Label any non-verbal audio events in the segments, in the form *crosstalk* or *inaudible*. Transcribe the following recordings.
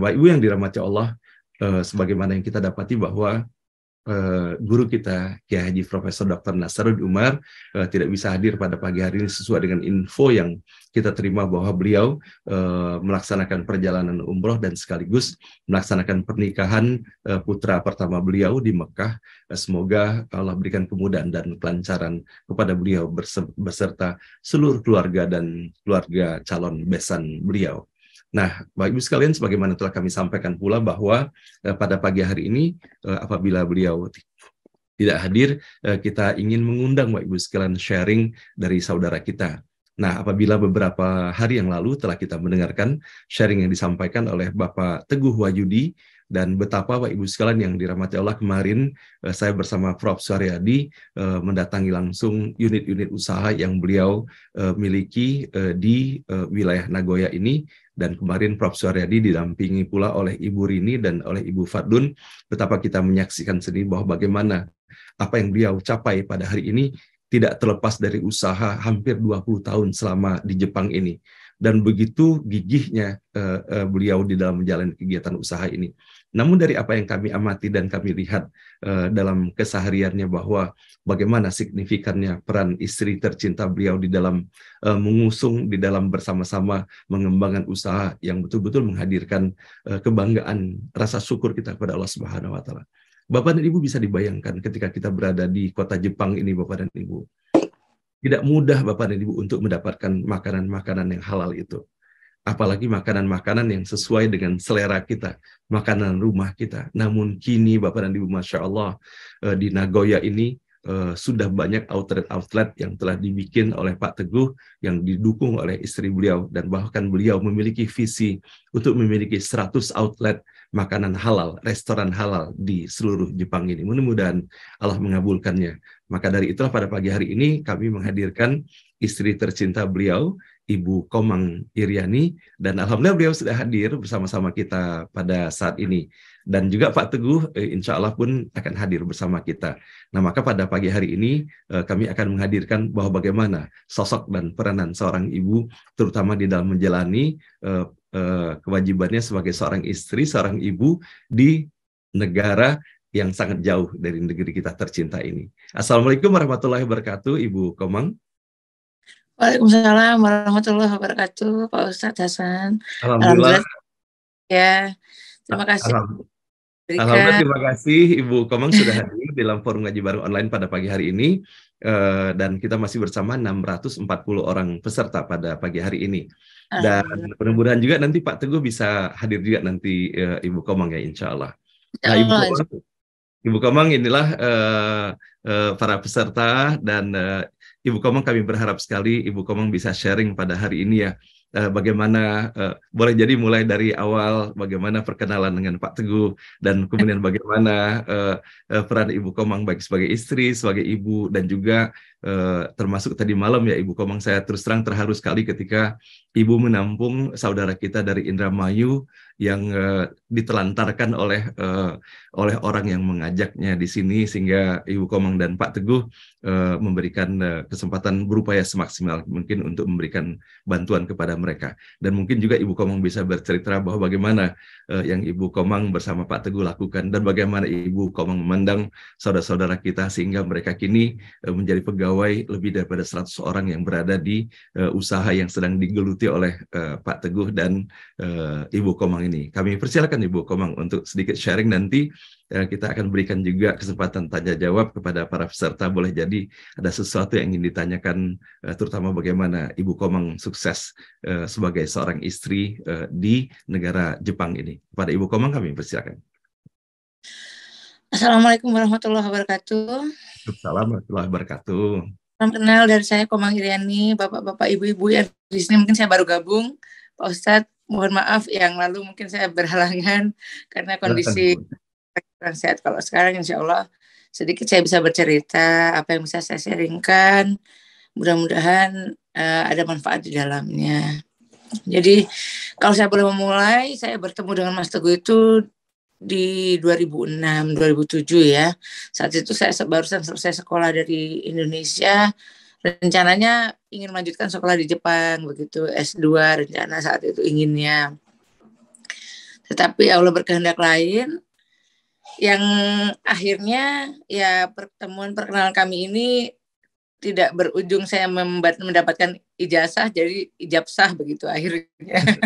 Bapak Ibu yang dirahmati Allah, eh, sebagaimana yang kita dapati bahwa eh, guru kita Kiai Haji Profesor Dr. Nasarud Umar eh, tidak bisa hadir pada pagi hari ini sesuai dengan info yang kita terima bahwa beliau eh, melaksanakan perjalanan umroh dan sekaligus melaksanakan pernikahan eh, putra pertama beliau di Mekah. Eh, semoga Allah berikan kemudahan dan kelancaran kepada beliau beserta seluruh keluarga dan keluarga calon besan beliau. Nah, Bapak Ibu sekalian, sebagaimana telah kami sampaikan pula bahwa eh, pada pagi hari ini eh, apabila beliau tidak hadir, eh, kita ingin mengundang Bapak Ibu sekalian sharing dari saudara kita. Nah, apabila beberapa hari yang lalu telah kita mendengarkan sharing yang disampaikan oleh Bapak Teguh Wahyudi dan betapa Pak Ibu sekalian yang dirahmati Allah kemarin eh, saya bersama Prof Suryadi eh, mendatangi langsung unit-unit usaha yang beliau eh, miliki eh, di eh, wilayah Nagoya ini dan kemarin Prof Suryadi didampingi pula oleh Ibu Rini dan oleh Ibu Fadun betapa kita menyaksikan sendiri bahwa bagaimana apa yang beliau capai pada hari ini tidak terlepas dari usaha hampir 20 tahun selama di Jepang ini dan begitu gigihnya uh, uh, beliau di dalam menjalani kegiatan usaha ini. Namun dari apa yang kami amati dan kami lihat uh, dalam kesehariannya bahwa bagaimana signifikannya peran istri tercinta beliau di dalam uh, mengusung, di dalam bersama-sama mengembangkan usaha yang betul-betul menghadirkan uh, kebanggaan, rasa syukur kita kepada Allah Subhanahu wa taala. Bapak dan Ibu bisa dibayangkan ketika kita berada di kota Jepang ini Bapak dan Ibu. Tidak mudah Bapak dan Ibu untuk mendapatkan makanan-makanan yang halal itu apalagi makanan-makanan yang sesuai dengan selera kita, makanan rumah kita. Namun kini Bapak dan Ibu Masya Allah eh, di Nagoya ini eh, sudah banyak outlet-outlet yang telah dibikin oleh Pak Teguh yang didukung oleh istri beliau dan bahkan beliau memiliki visi untuk memiliki 100 outlet makanan halal, restoran halal di seluruh Jepang ini. Mudah-mudahan Allah mengabulkannya. Maka dari itulah pada pagi hari ini kami menghadirkan istri tercinta beliau Ibu Komang Iriani dan alhamdulillah beliau sudah hadir bersama-sama kita pada saat ini dan juga Pak Teguh eh, insya Allah pun akan hadir bersama kita. Nah maka pada pagi hari ini eh, kami akan menghadirkan bahwa bagaimana sosok dan peranan seorang ibu terutama di dalam menjalani eh, kewajibannya sebagai seorang istri, seorang ibu di negara yang sangat jauh dari negeri kita tercinta ini. Assalamualaikum warahmatullahi wabarakatuh, Ibu Komang. Waalaikumsalam warahmatullahi wabarakatuh, Pak Ustadz Hasan. Alhamdulillah. Alhamdulillah. Ya, terima ah, kasih. Alhamdulillah. Alhamdulillah, terima kasih Ibu Komang sudah hadir dalam forum ngaji bareng online pada pagi hari ini. Eh, dan kita masih bersama 640 orang peserta pada pagi hari ini. Dan mudah-mudahan juga nanti Pak Teguh bisa hadir juga nanti eh, Ibu Komang ya insya Allah. Nah, Ibu Komang, Ibu Komang inilah eh, para peserta dan Ibu Komang kami berharap sekali Ibu Komang bisa sharing pada hari ini ya eh, bagaimana eh, boleh jadi mulai dari awal bagaimana perkenalan dengan Pak Teguh dan kemudian *laughs* bagaimana eh, peran Ibu Komang baik sebagai istri, sebagai ibu dan juga termasuk tadi malam ya Ibu Komang saya terus terang terharu sekali ketika Ibu menampung saudara kita dari Indramayu yang uh, ditelantarkan oleh uh, oleh orang yang mengajaknya di sini sehingga Ibu Komang dan Pak Teguh uh, memberikan uh, kesempatan berupaya semaksimal mungkin untuk memberikan bantuan kepada mereka dan mungkin juga Ibu Komang bisa bercerita bahwa bagaimana uh, yang Ibu Komang bersama Pak Teguh lakukan dan bagaimana Ibu Komang memandang saudara-saudara kita sehingga mereka kini uh, menjadi pegawai lebih daripada 100 orang yang berada di uh, usaha yang sedang digeluti oleh uh, Pak Teguh dan uh, Ibu Komang ini. Kami persilakan Ibu Komang untuk sedikit sharing nanti eh, kita akan berikan juga kesempatan tanya jawab kepada para peserta. Boleh jadi ada sesuatu yang ingin ditanyakan eh, terutama bagaimana Ibu Komang sukses eh, sebagai seorang istri eh, di negara Jepang ini. pada Ibu Komang kami persilakan. Assalamualaikum warahmatullahi wabarakatuh. Assalamualaikum warahmatullahi wabarakatuh. Salam kenal dari saya Komang Iriani, bapak-bapak, ibu-ibu yang di sini mungkin saya baru gabung. Pak Ustadz, mohon maaf yang lalu mungkin saya berhalangan karena kondisi kurang sehat. Kalau sekarang insya Allah sedikit saya bisa bercerita apa yang bisa saya sharingkan. Mudah-mudahan uh, ada manfaat di dalamnya. Jadi kalau saya boleh memulai, saya bertemu dengan Mas Teguh itu di 2006, 2007 ya. Saat itu saya barusan selesai sekolah dari Indonesia, rencananya ingin melanjutkan sekolah di Jepang begitu S2 rencana saat itu inginnya tetapi Allah berkehendak lain yang akhirnya ya pertemuan perkenalan kami ini tidak berujung saya membat- mendapatkan ijazah jadi ijab sah begitu akhirnya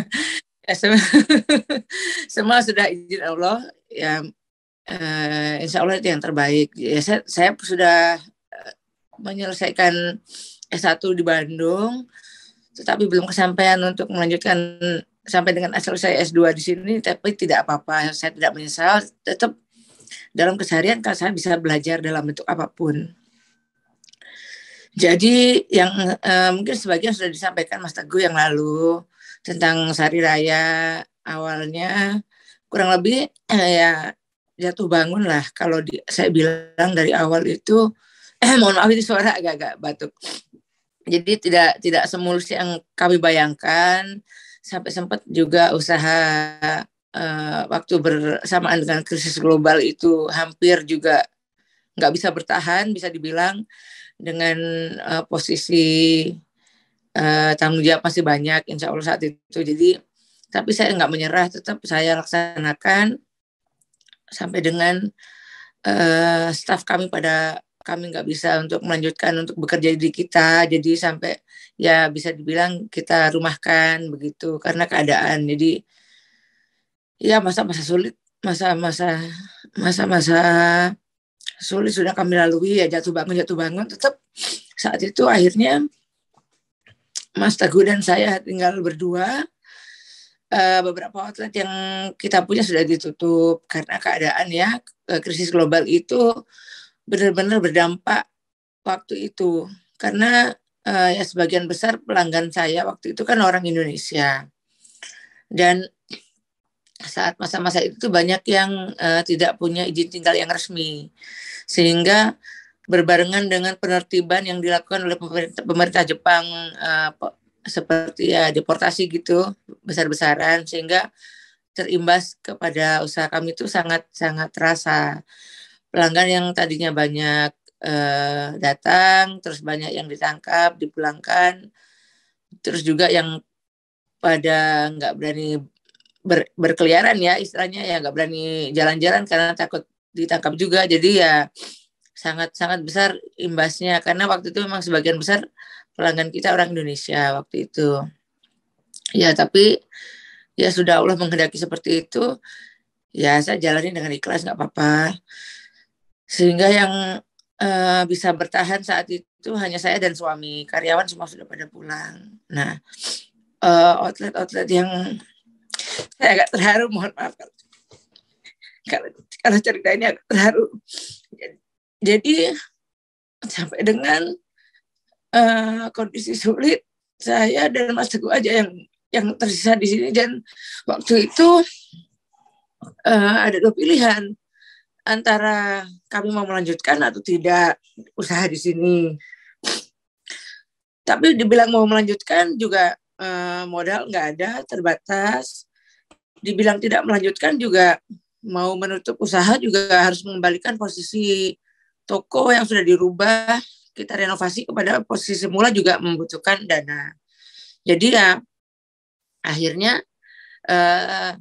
*laughs* ya, *laughs* semua sudah izin Allah ya eh, insya Allah itu yang terbaik ya saya, saya sudah menyelesaikan S1 di Bandung, tetapi belum kesampaian untuk melanjutkan sampai dengan asal saya S2 di sini, tapi tidak apa-apa, saya tidak menyesal, tetap dalam keseharian kan saya bisa belajar dalam bentuk apapun. Jadi yang eh, mungkin sebagian sudah disampaikan Mas Teguh yang lalu tentang sari raya awalnya kurang lebih eh, ya jatuh bangun lah kalau di, saya bilang dari awal itu *clears throat* mohon maaf itu suara agak-agak batuk. Jadi tidak tidak semulus yang kami bayangkan. Sampai sempat juga usaha uh, waktu bersamaan dengan krisis global itu hampir juga nggak bisa bertahan, bisa dibilang dengan uh, posisi uh, tanggung jawab masih banyak, insya Allah saat itu. Jadi tapi saya nggak menyerah, tetap saya laksanakan sampai dengan uh, staf kami pada kami nggak bisa untuk melanjutkan untuk bekerja di kita jadi sampai ya bisa dibilang kita rumahkan begitu karena keadaan jadi ya masa-masa sulit masa-masa masa-masa sulit sudah kami lalui ya jatuh bangun jatuh bangun tetap saat itu akhirnya Mas Teguh dan saya tinggal berdua eh, beberapa outlet yang kita punya sudah ditutup karena keadaan ya eh, krisis global itu benar-benar berdampak waktu itu karena uh, ya sebagian besar pelanggan saya waktu itu kan orang Indonesia dan saat masa-masa itu banyak yang uh, tidak punya izin tinggal yang resmi sehingga berbarengan dengan penertiban yang dilakukan oleh pemerintah, pemerintah Jepang uh, seperti ya deportasi gitu besar-besaran sehingga terimbas kepada usaha kami itu sangat sangat terasa pelanggan yang tadinya banyak uh, datang, terus banyak yang ditangkap, dipulangkan, terus juga yang pada nggak berani ber, berkeliaran ya istilahnya ya nggak berani jalan-jalan karena takut ditangkap juga. Jadi ya sangat-sangat besar imbasnya karena waktu itu memang sebagian besar pelanggan kita orang Indonesia waktu itu. Ya tapi ya sudah Allah menghendaki seperti itu. Ya saya jalani dengan ikhlas nggak apa-apa. Sehingga yang uh, bisa bertahan saat itu hanya saya dan suami. Karyawan semua sudah pada pulang. Nah, eh, outlet-outlet outlet yang *laughs* saya agak terharu, mohon maaf *laughs* kalau kalau cerita ini agak terharu. Jadi sampai dengan uh, kondisi sulit, saya dan Mas Teguh aja yang yang tersisa di sini dan waktu itu uh, ada dua pilihan antara kami mau melanjutkan atau tidak usaha di sini. Tapi dibilang mau melanjutkan juga eh, modal nggak ada, terbatas. Dibilang tidak melanjutkan juga mau menutup usaha juga harus mengembalikan posisi toko yang sudah dirubah kita renovasi kepada posisi semula juga membutuhkan dana. Jadi ya akhirnya eh,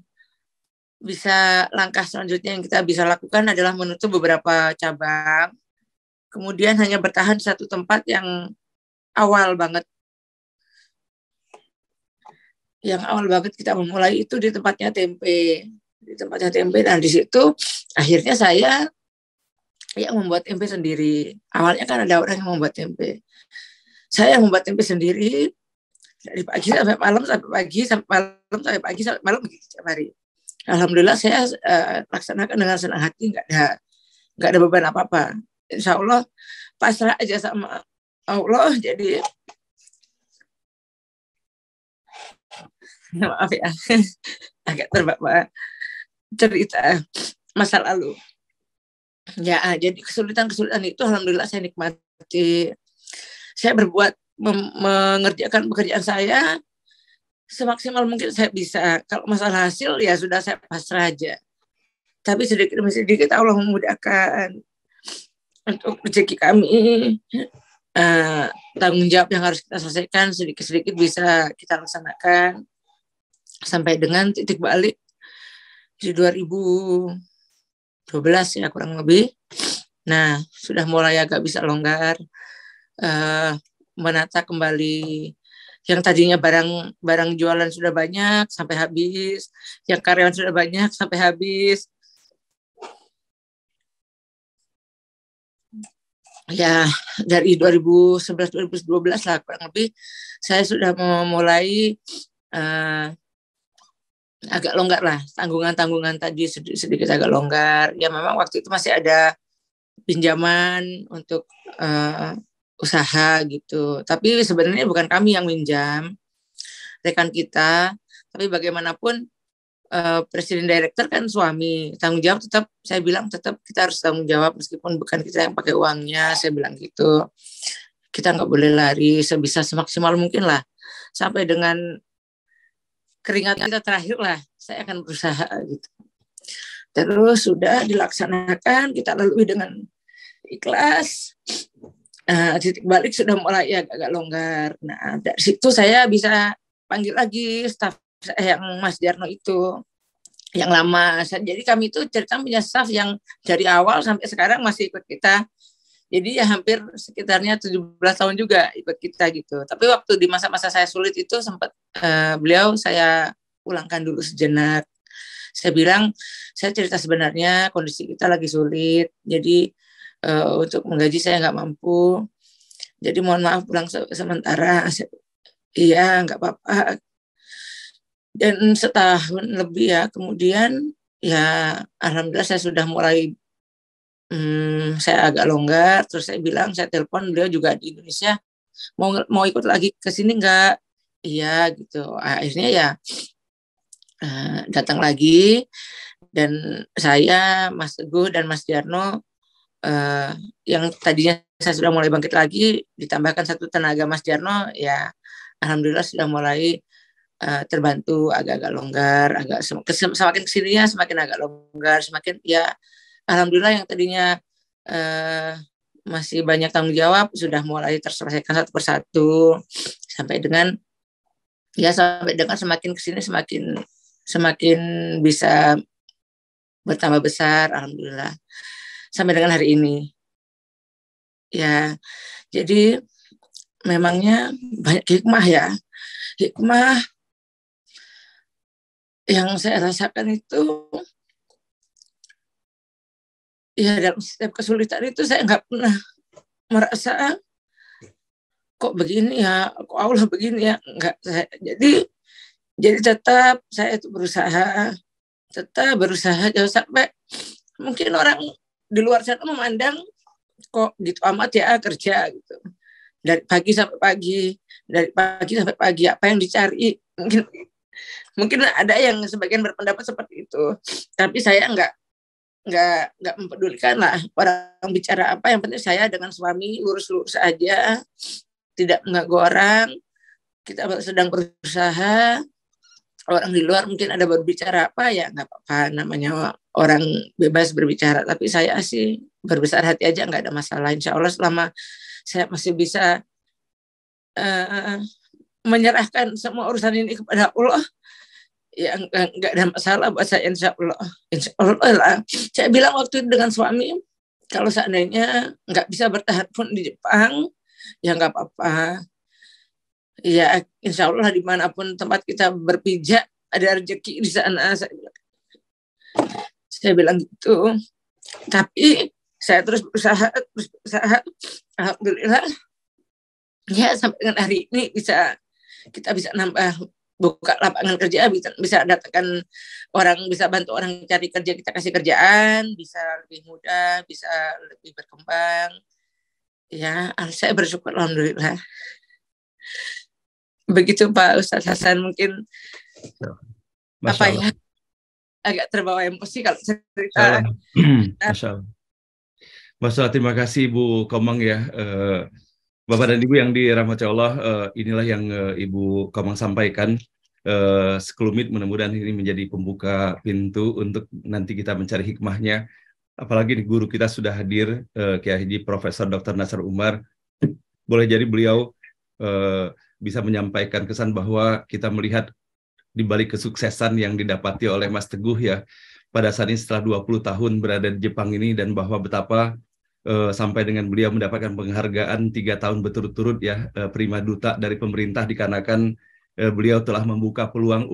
bisa langkah selanjutnya yang kita bisa lakukan adalah menutup beberapa cabang, kemudian hanya bertahan satu tempat yang awal banget. Yang awal banget kita memulai itu di tempatnya tempe, di tempatnya tempe. dan nah, di situ akhirnya saya yang membuat tempe sendiri. Awalnya kan ada orang yang membuat tempe. Saya yang membuat tempe sendiri dari pagi sampai malam sampai pagi sampai malam sampai pagi sampai malam begitu sampai hari alhamdulillah saya uh, laksanakan dengan senang hati nggak ada nggak ada beban apa apa insya Allah pasrah aja sama Allah jadi *laughs* maaf ya *laughs* agak terbawa cerita masa lalu ya jadi kesulitan kesulitan itu alhamdulillah saya nikmati saya berbuat mengerjakan pekerjaan saya semaksimal mungkin saya bisa. Kalau masalah hasil ya sudah saya pasrah aja. Tapi sedikit demi sedikit Allah memudahkan untuk rezeki kami. Uh, tanggung jawab yang harus kita selesaikan sedikit-sedikit bisa kita laksanakan sampai dengan titik balik di 2012 ya kurang lebih. Nah, sudah mulai agak bisa longgar uh, menata kembali yang tadinya barang barang jualan sudah banyak sampai habis, yang karyawan sudah banyak sampai habis. Ya, dari 2011 2012 lah kurang lebih saya sudah memulai uh, eh, agak longgar lah tanggungan-tanggungan tadi sedikit, sedikit agak longgar. Ya memang waktu itu masih ada pinjaman untuk uh, usaha gitu. Tapi sebenarnya bukan kami yang minjam, rekan kita. Tapi bagaimanapun uh, presiden direktur kan suami tanggung jawab tetap saya bilang tetap kita harus tanggung jawab meskipun bukan kita yang pakai uangnya saya bilang gitu kita nggak boleh lari sebisa semaksimal mungkin lah sampai dengan keringat kita terakhir lah saya akan berusaha gitu terus sudah dilaksanakan kita lalui dengan ikhlas uh, titik balik sudah mulai ya agak longgar. Nah dari situ saya bisa panggil lagi staff yang Mas Jarno itu yang lama. Jadi kami itu cerita punya staff yang dari awal sampai sekarang masih ikut kita. Jadi ya hampir sekitarnya 17 tahun juga ikut kita gitu. Tapi waktu di masa-masa saya sulit itu sempat uh, beliau saya pulangkan dulu sejenak. Saya bilang, saya cerita sebenarnya kondisi kita lagi sulit. Jadi uh, untuk menggaji saya nggak mampu jadi mohon maaf pulang se sementara iya nggak apa-apa dan setahun lebih ya kemudian ya alhamdulillah saya sudah mulai hmm, saya agak longgar terus saya bilang saya telepon beliau juga di Indonesia mau mau ikut lagi ke sini nggak iya gitu akhirnya ya eh, datang lagi dan saya Mas Teguh dan Mas Jarno uh, yang tadinya saya sudah mulai bangkit lagi ditambahkan satu tenaga Mas Jarno ya alhamdulillah sudah mulai uh, terbantu agak-agak longgar agak sem semakin ya semakin agak longgar semakin ya alhamdulillah yang tadinya uh, masih banyak tanggung jawab sudah mulai terselesaikan satu persatu sampai dengan ya sampai dengan semakin kesini semakin semakin bisa bertambah besar alhamdulillah sampai dengan hari ini. Ya, jadi memangnya banyak hikmah ya. Hikmah yang saya rasakan itu ya dalam setiap kesulitan itu saya nggak pernah merasa kok begini ya, kok Allah begini ya, nggak saya. Jadi jadi tetap saya itu berusaha, tetap berusaha jauh sampai mungkin orang di luar sana memandang kok gitu amat ya kerja gitu dari pagi sampai pagi dari pagi sampai pagi apa yang dicari mungkin mungkin ada yang sebagian berpendapat seperti itu tapi saya nggak nggak nggak mempedulikan lah orang bicara apa yang penting saya dengan suami lurus-lurus aja tidak mengganggu orang kita sedang berusaha orang di luar mungkin ada berbicara apa ya nggak apa-apa namanya orang bebas berbicara tapi saya sih berbesar hati aja nggak ada masalah insya Allah selama saya masih bisa uh, menyerahkan semua urusan ini kepada Allah ya nggak ada masalah buat saya insya Allah insya Allah lah. saya bilang waktu itu dengan suami kalau seandainya nggak bisa bertahan pun di Jepang ya nggak apa-apa ya insya Allah dimanapun tempat kita berpijak ada rezeki di sana saya bilang, saya bilang gitu tapi saya terus berusaha terus berusaha alhamdulillah ya sampai dengan hari ini bisa kita bisa nambah buka lapangan kerja bisa bisa datangkan orang bisa bantu orang cari kerja kita kasih kerjaan bisa lebih mudah bisa lebih berkembang ya saya bersyukur alhamdulillah begitu Pak Ustadz Hasan mungkin ya, Masya apa ya agak terbawa emosi kalau cerita. Masya Allah. Masya Allah, terima kasih Bu Komang ya. Eh, Bapak dan Ibu yang dirahmati Allah, eh, inilah yang eh, Ibu Komang sampaikan. Sekelumit mudah-mudahan ini menjadi pembuka pintu untuk nanti kita mencari hikmahnya. Apalagi guru kita sudah hadir, Kiai Haji Profesor Dr. Nasar Umar. Boleh jadi beliau bisa menyampaikan kesan bahwa kita melihat di balik kesuksesan yang didapati oleh Mas Teguh ya pada saat ini setelah 20 tahun berada di Jepang ini dan bahwa betapa uh, sampai dengan beliau mendapatkan penghargaan tiga tahun berturut-turut ya uh, prima duta dari pemerintah dikarenakan uh, beliau telah membuka peluang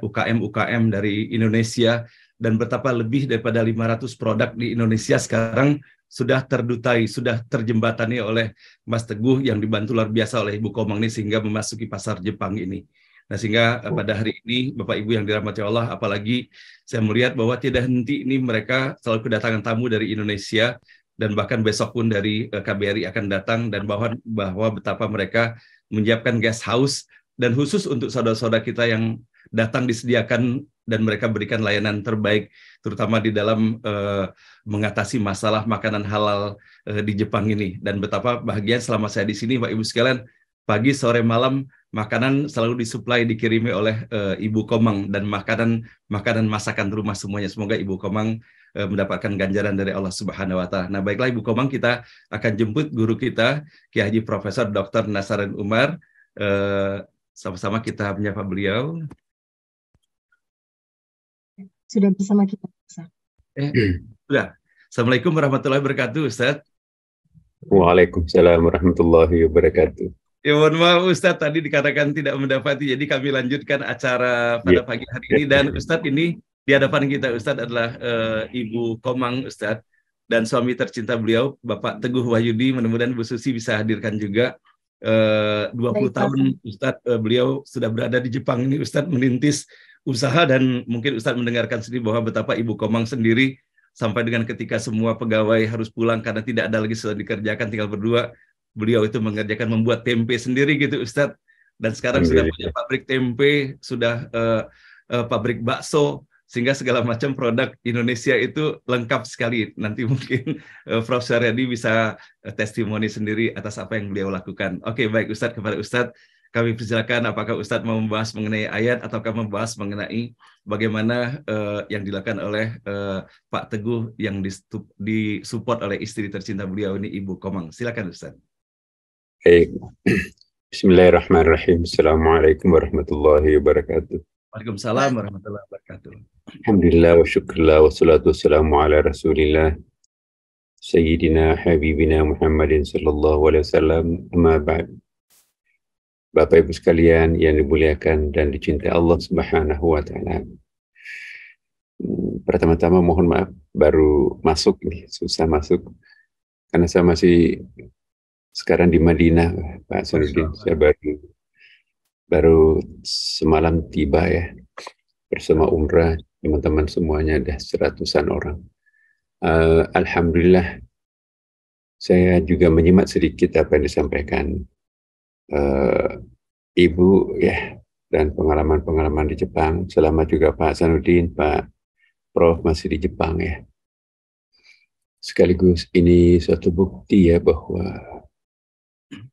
UKM UKM dari Indonesia dan betapa lebih daripada 500 produk di Indonesia sekarang sudah terdutai, sudah terjembatani oleh Mas Teguh yang dibantu luar biasa oleh Ibu Komang ini sehingga memasuki pasar Jepang ini. Nah sehingga oh. pada hari ini Bapak Ibu yang dirahmati Allah, apalagi saya melihat bahwa tidak henti ini mereka selalu kedatangan tamu dari Indonesia dan bahkan besok pun dari eh, KBRI akan datang dan bahwa bahwa betapa mereka menyiapkan guest house dan khusus untuk saudara-saudara kita yang datang disediakan dan mereka berikan layanan terbaik terutama di dalam uh, mengatasi masalah makanan halal uh, di Jepang ini dan betapa bahagia selama saya di sini Pak Ibu sekalian pagi sore malam makanan selalu disuplai dikirimi oleh uh, Ibu Komang dan makanan makanan masakan rumah semuanya semoga Ibu Komang uh, mendapatkan ganjaran dari Allah Subhanahu wa taala. Nah, baiklah Ibu Komang kita akan jemput guru kita Kiai Haji Profesor Dr. Nasarin Umar uh, sama-sama kita menyapa beliau. Sudah bersama kita, Ustaz. Eh, sudah. Assalamualaikum warahmatullahi wabarakatuh, Ustaz. Waalaikumsalam warahmatullahi wabarakatuh. Ya mohon maaf Ustaz, tadi dikatakan tidak mendapati, jadi kami lanjutkan acara pada yeah. pagi hari ini. Dan Ustaz ini di hadapan kita Ustaz adalah uh, Ibu Komang Ustaz dan suami tercinta beliau Bapak Teguh Wahyudi. Mudah-mudahan Bu Susi bisa hadirkan juga 20 eh, nah, tahun Ustadz uh, beliau sudah berada di Jepang ini Ustadz merintis usaha dan mungkin Ustadz mendengarkan sendiri bahwa betapa Ibu Komang sendiri sampai dengan ketika semua pegawai harus pulang karena tidak ada lagi sudah dikerjakan tinggal berdua beliau itu mengerjakan membuat tempe sendiri gitu Ustadz dan sekarang iya, sudah iya, punya iya. pabrik tempe sudah uh, uh, pabrik bakso sehingga segala macam produk Indonesia itu lengkap sekali. Nanti mungkin *laughs* eh, Prof. Suryadi bisa eh, testimoni sendiri atas apa yang beliau lakukan. Oke, baik Ustadz kepada Ustadz kami persilakan apakah Ustadz mau membahas mengenai ayat ataukah membahas mengenai bagaimana uh, yang dilakukan oleh uh, Pak Teguh yang disupport oleh istri tercinta beliau ini Ibu Komang. Silakan Ustadz. Hey. *clears throat* Bismillahirrahmanirrahim. Assalamualaikum warahmatullahi wabarakatuh. Waalaikumsalam warahmatullahi wabarakatuh. Alhamdulillah wa syukurillah wa salatu wassalamu ala rasulillah Sayyidina Habibina Muhammadin sallallahu alaihi wasallam amma ba'd. Bapak Ibu sekalian yang dimuliakan dan dicintai Allah Subhanahu wa taala. Hmm, pertama-tama mohon maaf baru masuk nih, susah masuk karena saya masih sekarang di Madinah Pak Sarudin. Saya baru baru semalam tiba ya bersama umrah teman-teman semuanya ada seratusan orang. Uh, Alhamdulillah saya juga menyimak sedikit apa yang disampaikan uh, ibu ya dan pengalaman-pengalaman di Jepang. Selama juga Pak Sanudin Pak Prof masih di Jepang ya. Sekaligus ini suatu bukti ya bahwa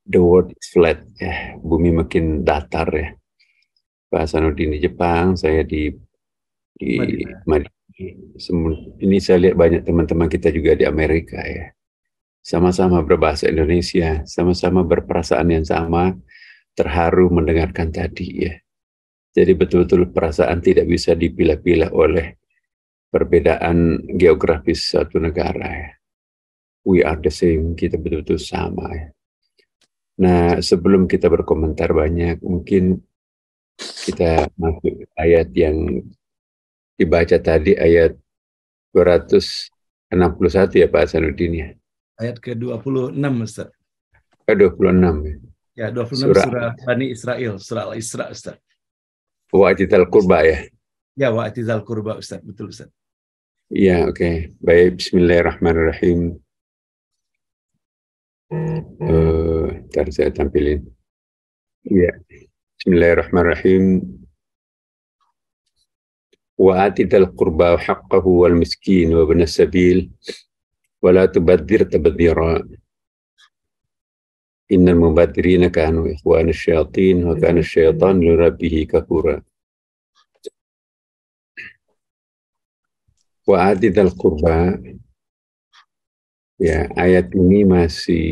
the world is flat ya bumi makin datar ya Pak Sanudin di Jepang saya di di Madinah. Madinah. ini saya lihat banyak teman-teman kita juga di Amerika ya sama-sama berbahasa Indonesia sama-sama berperasaan yang sama terharu mendengarkan tadi ya jadi betul-betul perasaan tidak bisa dipilah-pilah oleh perbedaan geografis satu negara ya we are the same kita betul-betul sama ya Nah, sebelum kita berkomentar banyak, mungkin kita masuk ayat yang dibaca tadi, ayat 261 ya Pak Hasanuddin ya? Ayat ke-26, Ustaz. Ke-26 ya. Ya, 26 surah, surah Bani Israel, surah Al-Isra, Ustaz. al Kurba ya? Ya, al Kurba, Ustaz. Betul, Ustaz. Ya, oke. Okay. Baik, Bismillahirrahmanirrahim. آه، بسم الله الرحمن الرحيم وآت ذا القربى حقه والمسكين وابن السبيل ولا تبذر تبذيرا إن المبذرين كانوا إخوان الشياطين وكان الشيطان لربه كفورا وآت ذا القربى Ya, ayat ini masih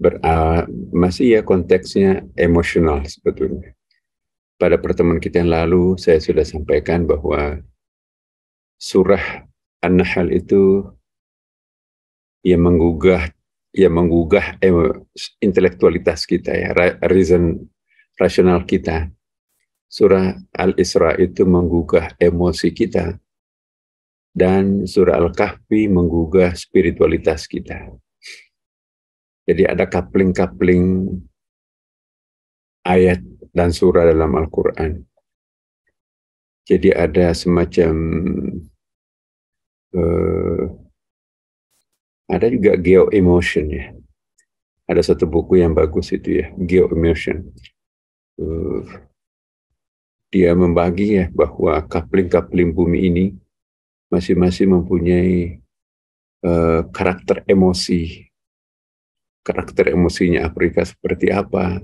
beral, masih ya konteksnya emosional sebetulnya. Pada pertemuan kita yang lalu saya sudah sampaikan bahwa surah An-Nahl itu yang menggugah yang menggugah eh, intelektualitas kita ya, reason rasional kita. Surah Al-Isra itu menggugah emosi kita dan surah Al-Kahfi menggugah spiritualitas kita. Jadi ada kapling-kapling ayat dan surah dalam Al-Quran. Jadi ada semacam, uh, ada juga geo-emotion ya. Ada satu buku yang bagus itu ya, geo-emotion. Uh, dia membagi ya bahwa kapling-kapling bumi ini masing-masing mempunyai uh, karakter emosi. Karakter emosinya Afrika seperti apa?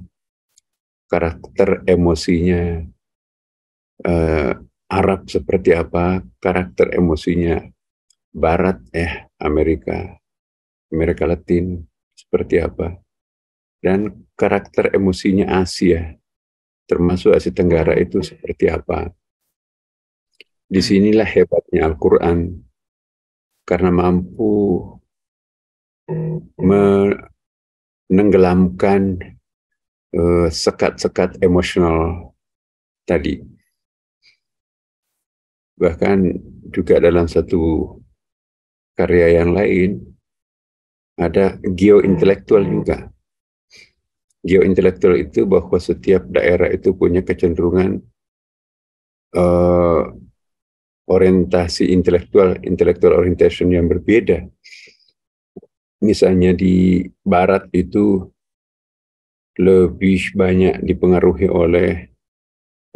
Karakter emosinya uh, Arab seperti apa? Karakter emosinya Barat, eh Amerika, Amerika Latin seperti apa? Dan karakter emosinya Asia, termasuk Asia Tenggara itu seperti apa? Disinilah hebatnya Al-Quran, karena mampu menenggelamkan sekat eh, sekat-sekat emosional tadi. Bahkan juga dalam satu karya yang lain, ada geointelektual juga. Geointelektual itu bahwa setiap daerah itu punya kecenderungan uh, orientasi intelektual, intelektual orientation yang berbeda. Misalnya di Barat itu lebih banyak dipengaruhi oleh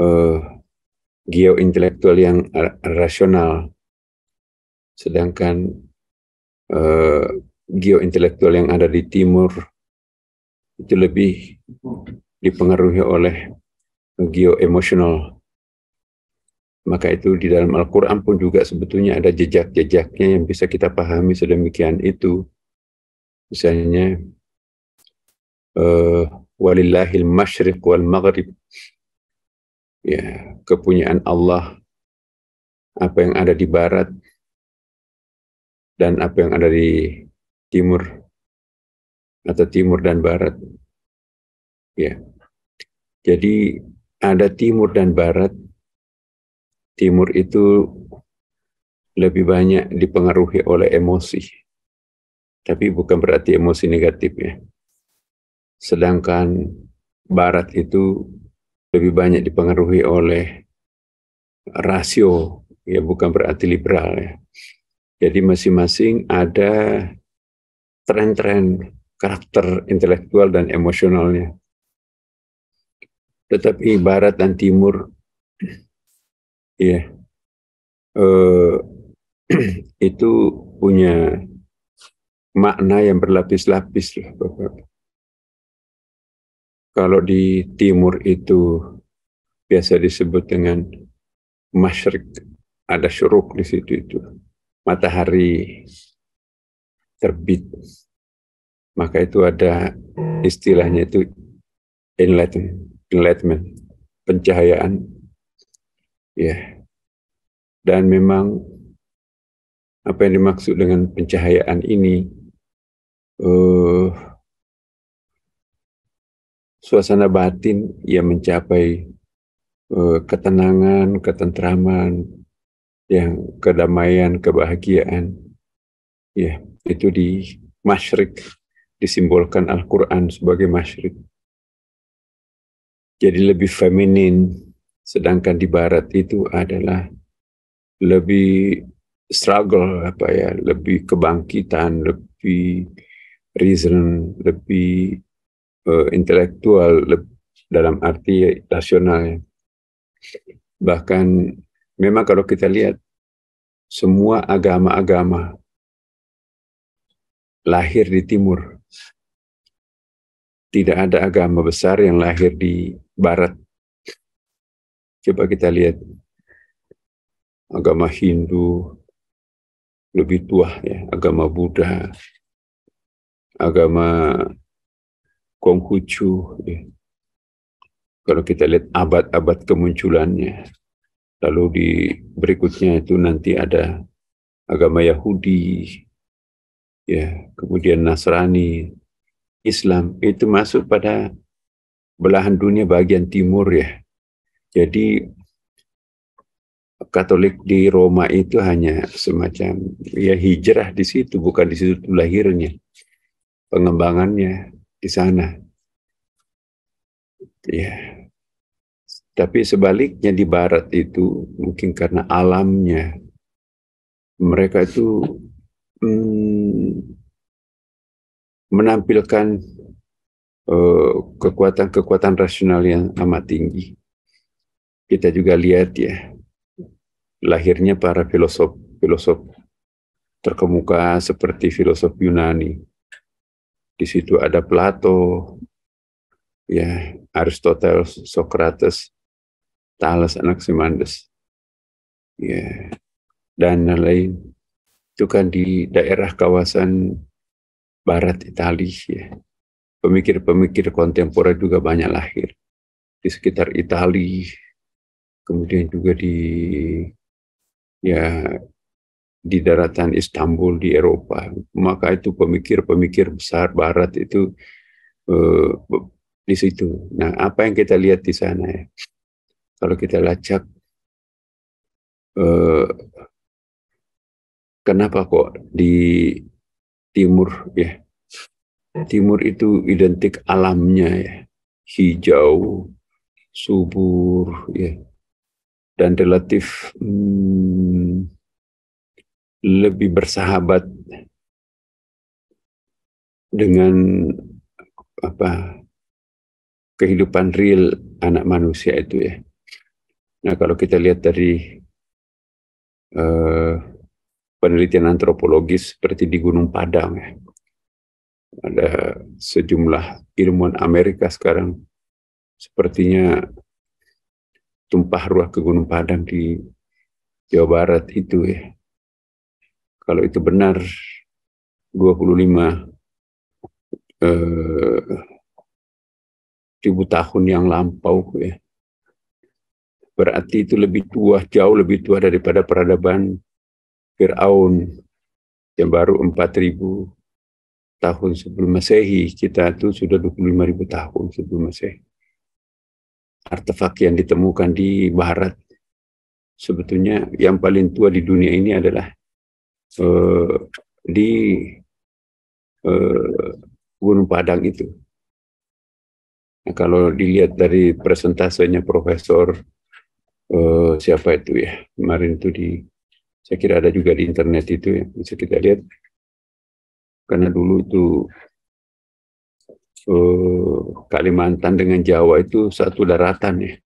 uh, intelektual yang rasional, sedangkan uh, intelektual yang ada di Timur itu lebih dipengaruhi oleh geo geo-emotional maka itu di dalam Al-Quran pun juga sebetulnya ada jejak-jejaknya yang bisa kita pahami sedemikian itu. Misalnya, uh, walillahil masyriq wal maghrib. Ya, kepunyaan Allah, apa yang ada di barat, dan apa yang ada di timur, atau timur dan barat. Ya, jadi ada timur dan barat, timur itu lebih banyak dipengaruhi oleh emosi. Tapi bukan berarti emosi negatif ya. Sedangkan barat itu lebih banyak dipengaruhi oleh rasio, ya bukan berarti liberal ya. Jadi masing-masing ada tren-tren karakter intelektual dan emosionalnya. Tetapi barat dan timur Iya. Eh, *clears throat* itu punya makna yang berlapis-lapis lah Bapak. Kalau di timur itu biasa disebut dengan masyrik, ada syuruk di situ itu. Matahari terbit. Maka itu ada istilahnya itu enlightenment, enlightenment pencahayaan ya dan memang apa yang dimaksud dengan pencahayaan ini uh, suasana batin yang mencapai uh, ketenangan ketentraman yang kedamaian kebahagiaan ya itu di masyrik disimbolkan Al-Quran sebagai masyrik jadi lebih feminin sedangkan di barat itu adalah lebih struggle apa ya lebih kebangkitan lebih reason lebih uh, intelektual dalam arti rasional ya. bahkan memang kalau kita lihat semua agama-agama lahir di timur tidak ada agama besar yang lahir di barat Coba kita lihat agama Hindu lebih tua ya, agama Buddha, agama Konghucu ya. Kalau kita lihat abad-abad kemunculannya, lalu di berikutnya itu nanti ada agama Yahudi, ya, kemudian Nasrani, Islam itu masuk pada belahan dunia bagian timur ya. Jadi Katolik di Roma itu hanya semacam ya hijrah di situ, bukan di situ lahirnya. Pengembangannya di sana. Ya. Tapi sebaliknya di barat itu mungkin karena alamnya mereka itu hmm, menampilkan eh, kekuatan-kekuatan uh, rasional yang amat tinggi kita juga lihat ya lahirnya para filosof filosof terkemuka seperti filosof Yunani. Di situ ada Plato, ya Aristoteles, Socrates, Thales, Anaximandes, ya dan lain-lain. Itu kan di daerah kawasan barat Italia. Ya. Pemikir-pemikir kontemporer juga banyak lahir di sekitar Italia, kemudian juga di ya di daratan Istanbul di Eropa maka itu pemikir-pemikir besar Barat itu eh, di situ. Nah apa yang kita lihat di sana ya kalau kita lacak eh, kenapa kok di timur ya timur itu identik alamnya ya hijau subur ya dan relatif hmm, lebih bersahabat dengan apa kehidupan real anak manusia itu ya. Nah kalau kita lihat dari uh, penelitian antropologis seperti di Gunung Padang ya, ada sejumlah ilmuwan Amerika sekarang sepertinya tumpah ruah ke Gunung Padang di Jawa Barat itu ya. Kalau itu benar 25 eh, ribu tahun yang lampau ya. Berarti itu lebih tua, jauh lebih tua daripada peradaban Fir'aun yang baru 4000 tahun sebelum Masehi. Kita itu sudah 25.000 tahun sebelum Masehi artefak yang ditemukan di barat sebetulnya yang paling tua di dunia ini adalah uh, di uh, Gunung Padang itu. Nah, kalau dilihat dari presentasenya Profesor uh, siapa itu ya kemarin itu di saya kira ada juga di internet itu ya bisa kita lihat karena dulu itu Eh, Kalimantan dengan Jawa itu satu daratan ya.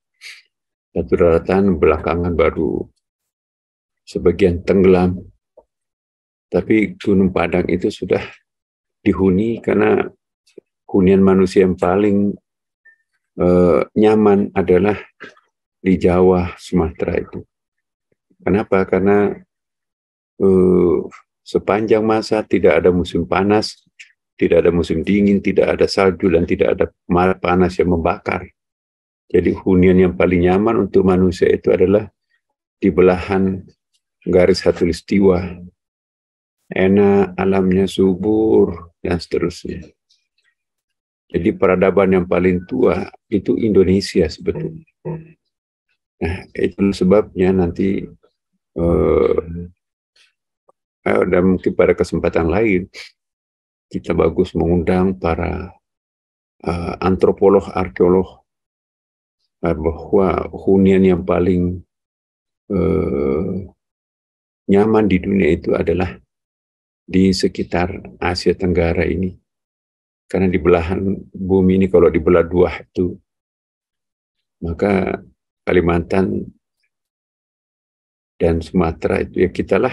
Satu daratan belakangan baru sebagian tenggelam. Tapi Gunung Padang itu sudah dihuni karena hunian manusia yang paling eh, nyaman adalah di Jawa, Sumatera itu. Kenapa? Karena eh, sepanjang masa tidak ada musim panas, tidak ada musim dingin, tidak ada salju, dan tidak ada panas yang membakar. Jadi hunian yang paling nyaman untuk manusia itu adalah di belahan garis khatulistiwa. Enak, alamnya subur, dan seterusnya. Jadi peradaban yang paling tua itu Indonesia sebetulnya. Nah, itu sebabnya nanti eh, eh dan mungkin pada kesempatan lain kita bagus mengundang para uh, antropolog, arkeolog eh, bahwa hunian yang paling uh, nyaman di dunia itu adalah di sekitar Asia Tenggara ini. Karena di belahan bumi ini kalau di belah dua itu maka Kalimantan dan Sumatera itu ya kitalah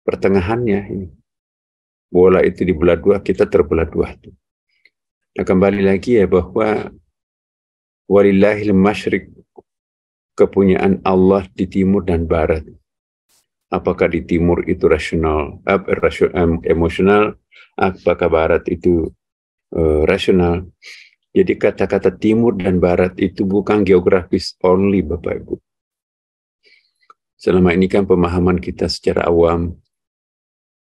pertengahannya ini bola itu dibelah dua, kita terbelah dua. Nah, kembali lagi ya bahwa walillahil masyrik kepunyaan Allah di timur dan barat. Apakah di timur itu rasional, eh, emosional, apakah barat itu eh, rasional. Jadi kata-kata timur dan barat itu bukan geografis only Bapak Ibu. Selama ini kan pemahaman kita secara awam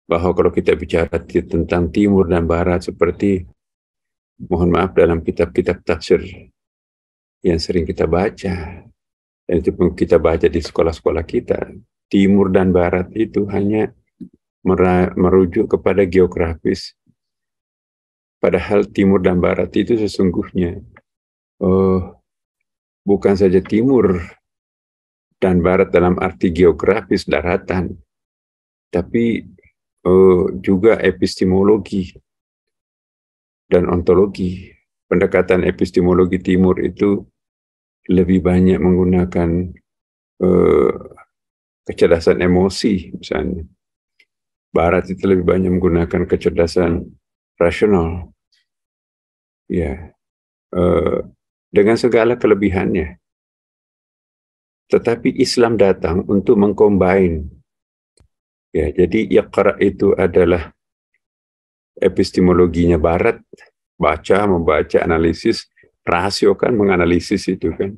bahwa kalau kita bicara tentang timur dan barat seperti mohon maaf dalam kitab-kitab tafsir yang sering kita baca dan itu pun kita baca di sekolah-sekolah kita timur dan barat itu hanya merujuk kepada geografis padahal timur dan barat itu sesungguhnya oh, bukan saja timur dan barat dalam arti geografis daratan tapi uh, juga epistemologi dan ontologi. Pendekatan epistemologi timur itu lebih banyak menggunakan uh, kecerdasan emosi misalnya. Barat itu lebih banyak menggunakan kecerdasan rasional. Ya. Uh, dengan segala kelebihannya. Tetapi Islam datang untuk mengcombine Ya, jadi Iqra itu adalah epistemologinya barat, baca, membaca, analisis, rasio kan menganalisis itu kan.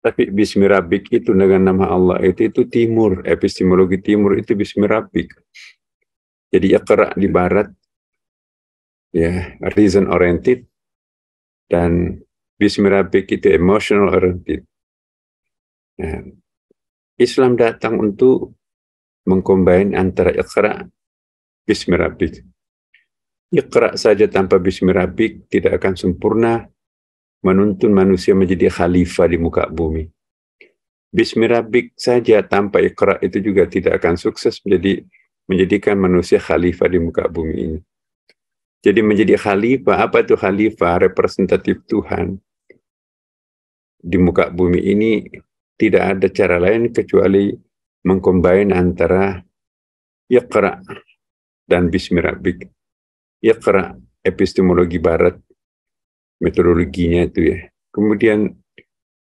Tapi Bismirabik itu dengan nama Allah itu, itu timur, epistemologi timur itu Bismirabik. Jadi Iqra di barat, ya reason oriented, dan Bismirabik itu emotional oriented. Nah, Islam datang untuk mengkombin antara ikhra Bismi Rabbik. saja tanpa Bismi Rabbik tidak akan sempurna menuntun manusia menjadi khalifah di muka bumi. Bismi Rabbik saja tanpa ikhra itu juga tidak akan sukses menjadi menjadikan manusia khalifah di muka bumi ini. Jadi menjadi khalifah, apa itu khalifah? Representatif Tuhan di muka bumi ini tidak ada cara lain kecuali mengkombin antara Iqra dan Bismirabik. Iqra epistemologi barat metodologinya itu ya. Kemudian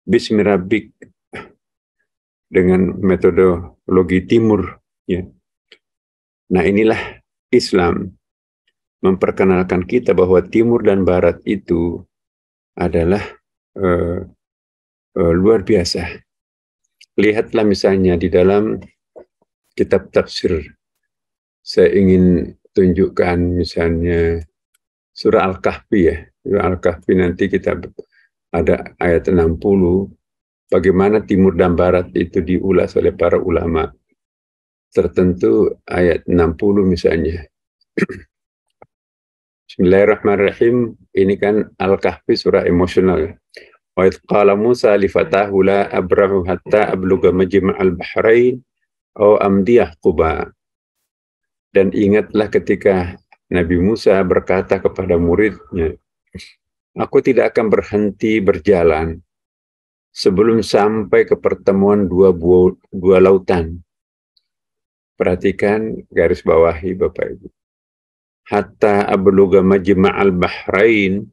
Bismirabik dengan metodologi timur ya. Nah, inilah Islam memperkenalkan kita bahwa timur dan barat itu adalah uh, uh, luar biasa lihatlah misalnya di dalam kitab tafsir. Saya ingin tunjukkan misalnya surah Al-Kahfi ya. Surah Al-Kahfi nanti kita ada ayat 60 bagaimana timur dan barat itu diulas oleh para ulama. Tertentu ayat 60 misalnya. *clears throat* Bismillahirrahmanirrahim. Ini kan Al-Kahfi surah emosional. Wa idh qala Musa li fatahu la abrahu hatta abluga majma'al bahrain aw amdiyah quba. Dan ingatlah ketika Nabi Musa berkata kepada muridnya, Aku tidak akan berhenti berjalan sebelum sampai ke pertemuan dua, buah, dua lautan. Perhatikan garis bawahi Bapak Ibu. Hatta abluga majma'al bahrain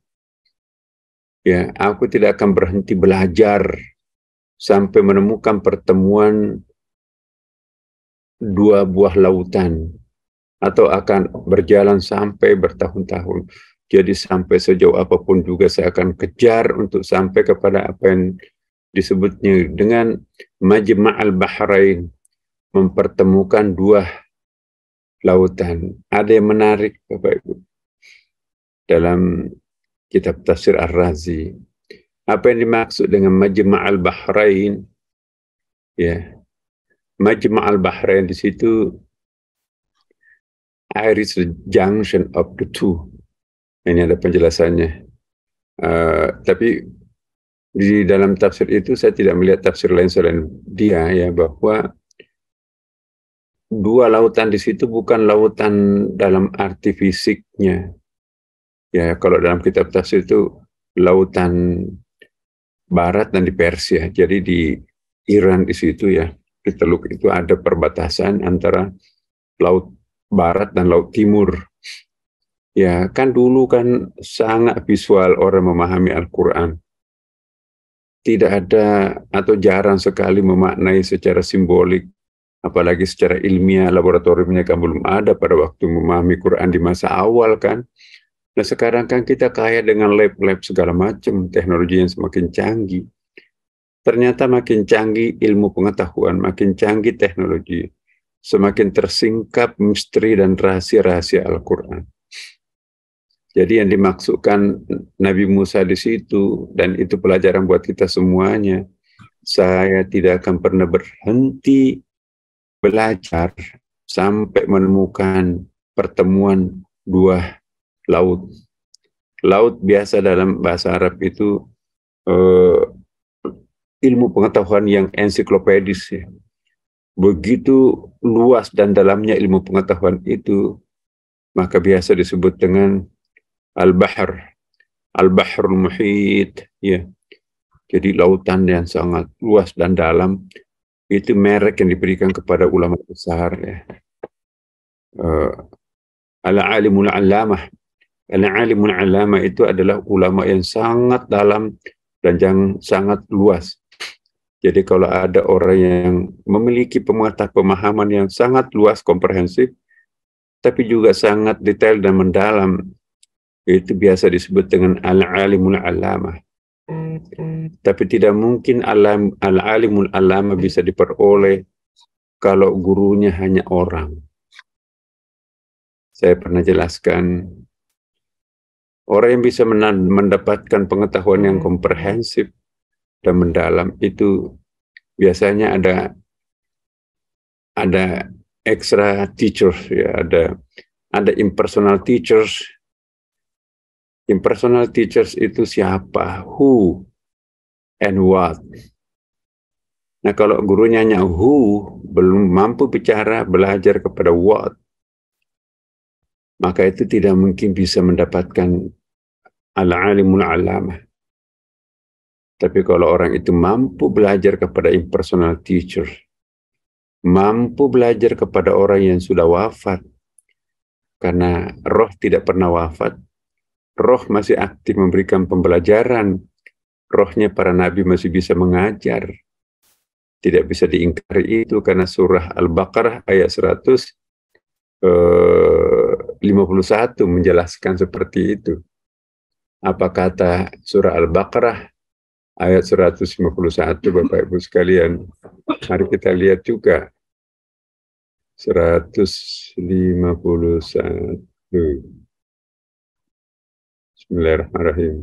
Ya, aku tidak akan berhenti belajar sampai menemukan pertemuan dua buah lautan atau akan berjalan sampai bertahun-tahun. Jadi sampai sejauh apapun juga saya akan kejar untuk sampai kepada apa yang disebutnya dengan majma' al-bahrain mempertemukan dua lautan. Ada yang menarik Bapak Ibu. Dalam kitab tafsir Ar-Razi. Apa yang dimaksud dengan Majma' al-Bahrain? Ya. Majma' al-Bahrain di situ is the junction of the two. Ini ada penjelasannya. Uh, tapi di dalam tafsir itu saya tidak melihat tafsir lain selain dia ya bahwa dua lautan di situ bukan lautan dalam arti fisiknya ya kalau dalam kitab tafsir itu lautan barat dan di Persia. Jadi di Iran di situ ya, di Teluk itu ada perbatasan antara laut barat dan laut timur. Ya, kan dulu kan sangat visual orang memahami Al-Qur'an. Tidak ada atau jarang sekali memaknai secara simbolik apalagi secara ilmiah laboratoriumnya kan belum ada pada waktu memahami Quran di masa awal kan Nah sekarang kan kita kaya dengan lab-lab segala macam, teknologi yang semakin canggih. Ternyata makin canggih ilmu pengetahuan, makin canggih teknologi, semakin tersingkap misteri dan rahasia-rahasia Al-Quran. Jadi yang dimaksudkan Nabi Musa di situ, dan itu pelajaran buat kita semuanya, saya tidak akan pernah berhenti belajar sampai menemukan pertemuan dua laut. Laut biasa dalam bahasa Arab itu eh, ilmu pengetahuan yang ensiklopedis ya. Begitu luas dan dalamnya ilmu pengetahuan itu, maka biasa disebut dengan al-bahr, al-bahrul muhit, ya. Jadi lautan yang sangat luas dan dalam itu merek yang diberikan kepada ulama besar ya. Uh, eh, al alimul alamah karena alimun alama itu adalah ulama yang sangat dalam dan yang sangat luas. Jadi kalau ada orang yang memiliki pemahaman, pemahaman yang sangat luas komprehensif, tapi juga sangat detail dan mendalam, itu biasa disebut dengan al-alimul alamah. Tapi tidak mungkin alam al-alimul alamah bisa diperoleh kalau gurunya hanya orang. Saya pernah jelaskan Orang yang bisa mendapatkan pengetahuan yang hmm. komprehensif dan mendalam itu biasanya ada ada extra teachers ya, ada ada impersonal teachers. Impersonal teachers itu siapa? Who and what? Nah, kalau gurunya hanya who, belum mampu bicara, belajar kepada what, maka itu tidak mungkin bisa mendapatkan al-alimul alamah. Tapi kalau orang itu mampu belajar kepada impersonal teacher, mampu belajar kepada orang yang sudah wafat, karena roh tidak pernah wafat, roh masih aktif memberikan pembelajaran, rohnya para nabi masih bisa mengajar. Tidak bisa diingkari itu karena surah Al-Baqarah ayat 151 eh, menjelaskan seperti itu apa kata surah Al-Baqarah ayat 151 Bapak Ibu sekalian. Mari kita lihat juga 151. Bismillahirrahmanirrahim.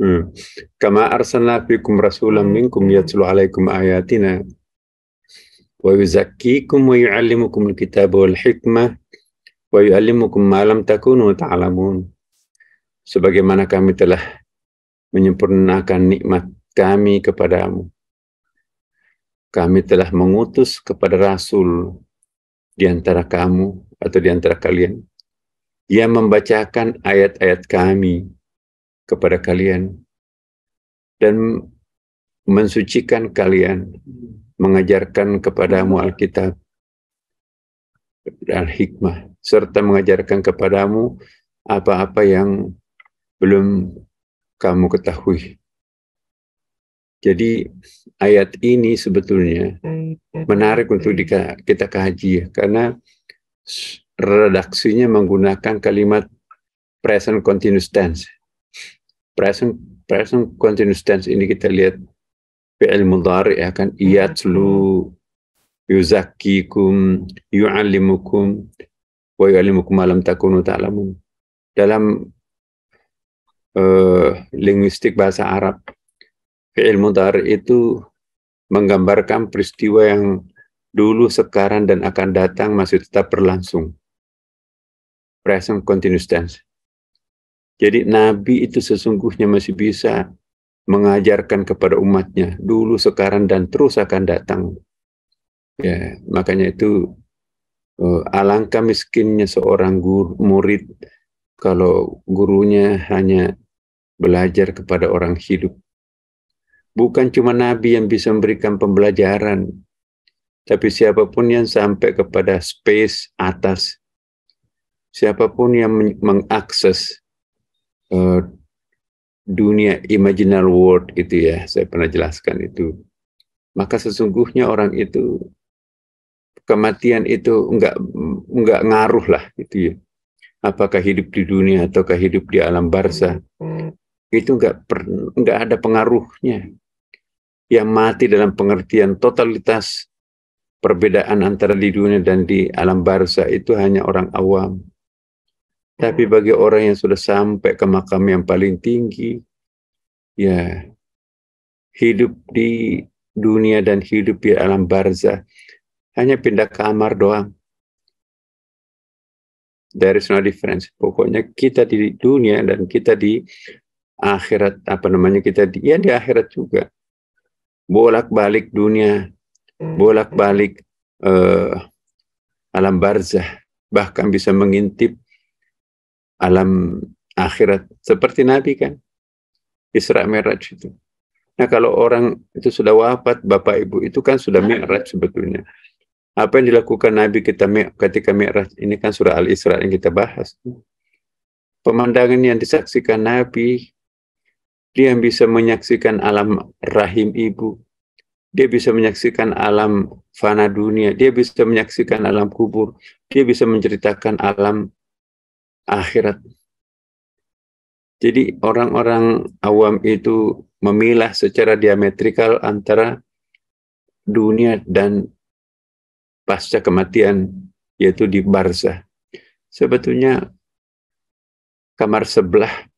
Hmm. Kama arsalna fikum rasulam minkum yatsulu alaikum ayatina wa yuzakkikum wa yuallimukum alkitab wal hikmah wa yu'allimukum ma lam takunu ta'lamun. Sebagaimana kami telah menyempurnakan nikmat kami kepadamu. Kami telah mengutus kepada Rasul di antara kamu atau di antara kalian yang membacakan ayat-ayat kami kepada kalian dan mensucikan kalian, mengajarkan kepadamu Alkitab dan hikmah serta mengajarkan kepadamu apa-apa yang belum kamu ketahui. Jadi ayat ini sebetulnya hmm. menarik untuk kita kaji ya, karena redaksinya menggunakan kalimat present continuous tense. Present present continuous tense ini kita lihat fi'il mudhari ya kan iyatlu hmm. yuzakkikum yu'allimukum wa yu'allimukum ma lam takunu ta'lamun. Dalam uh, linguistik bahasa Arab, fi'il mudhar itu menggambarkan peristiwa yang dulu, sekarang, dan akan datang masih tetap berlangsung. Present continuous tense. Jadi Nabi itu sesungguhnya masih bisa mengajarkan kepada umatnya dulu, sekarang, dan terus akan datang. Ya, makanya itu Eh, alangkah miskinnya seorang guru, murid kalau gurunya hanya belajar kepada orang hidup. Bukan cuma nabi yang bisa memberikan pembelajaran, tapi siapapun yang sampai kepada space atas, siapapun yang mengakses uh, dunia imaginal world itu ya, saya pernah jelaskan itu. Maka sesungguhnya orang itu kematian itu enggak nggak ngaruh lah gitu ya. Apakah hidup di dunia ataukah hidup di alam barza itu nggak nggak ada pengaruhnya. Yang mati dalam pengertian totalitas perbedaan antara di dunia dan di alam barza itu hanya orang awam. Tapi bagi orang yang sudah sampai ke makam yang paling tinggi, ya hidup di dunia dan hidup di alam barzah hanya pindah kamar doang. There is no difference. Pokoknya kita di dunia dan kita di akhirat apa namanya kita di ya di akhirat juga bolak-balik dunia bolak-balik uh, alam barzah bahkan bisa mengintip alam akhirat seperti nabi kan Isra Miraj itu nah kalau orang itu sudah wafat bapak ibu itu kan sudah Miraj sebetulnya apa yang dilakukan Nabi kita ketika Mi'raj ini kan surah Al-Isra yang kita bahas. Pemandangan yang disaksikan Nabi, dia yang bisa menyaksikan alam rahim ibu, dia bisa menyaksikan alam fana dunia, dia bisa menyaksikan alam kubur, dia bisa menceritakan alam akhirat. Jadi orang-orang awam itu memilah secara diametrikal antara dunia dan pasca kematian yaitu di barzah. Sebetulnya kamar sebelah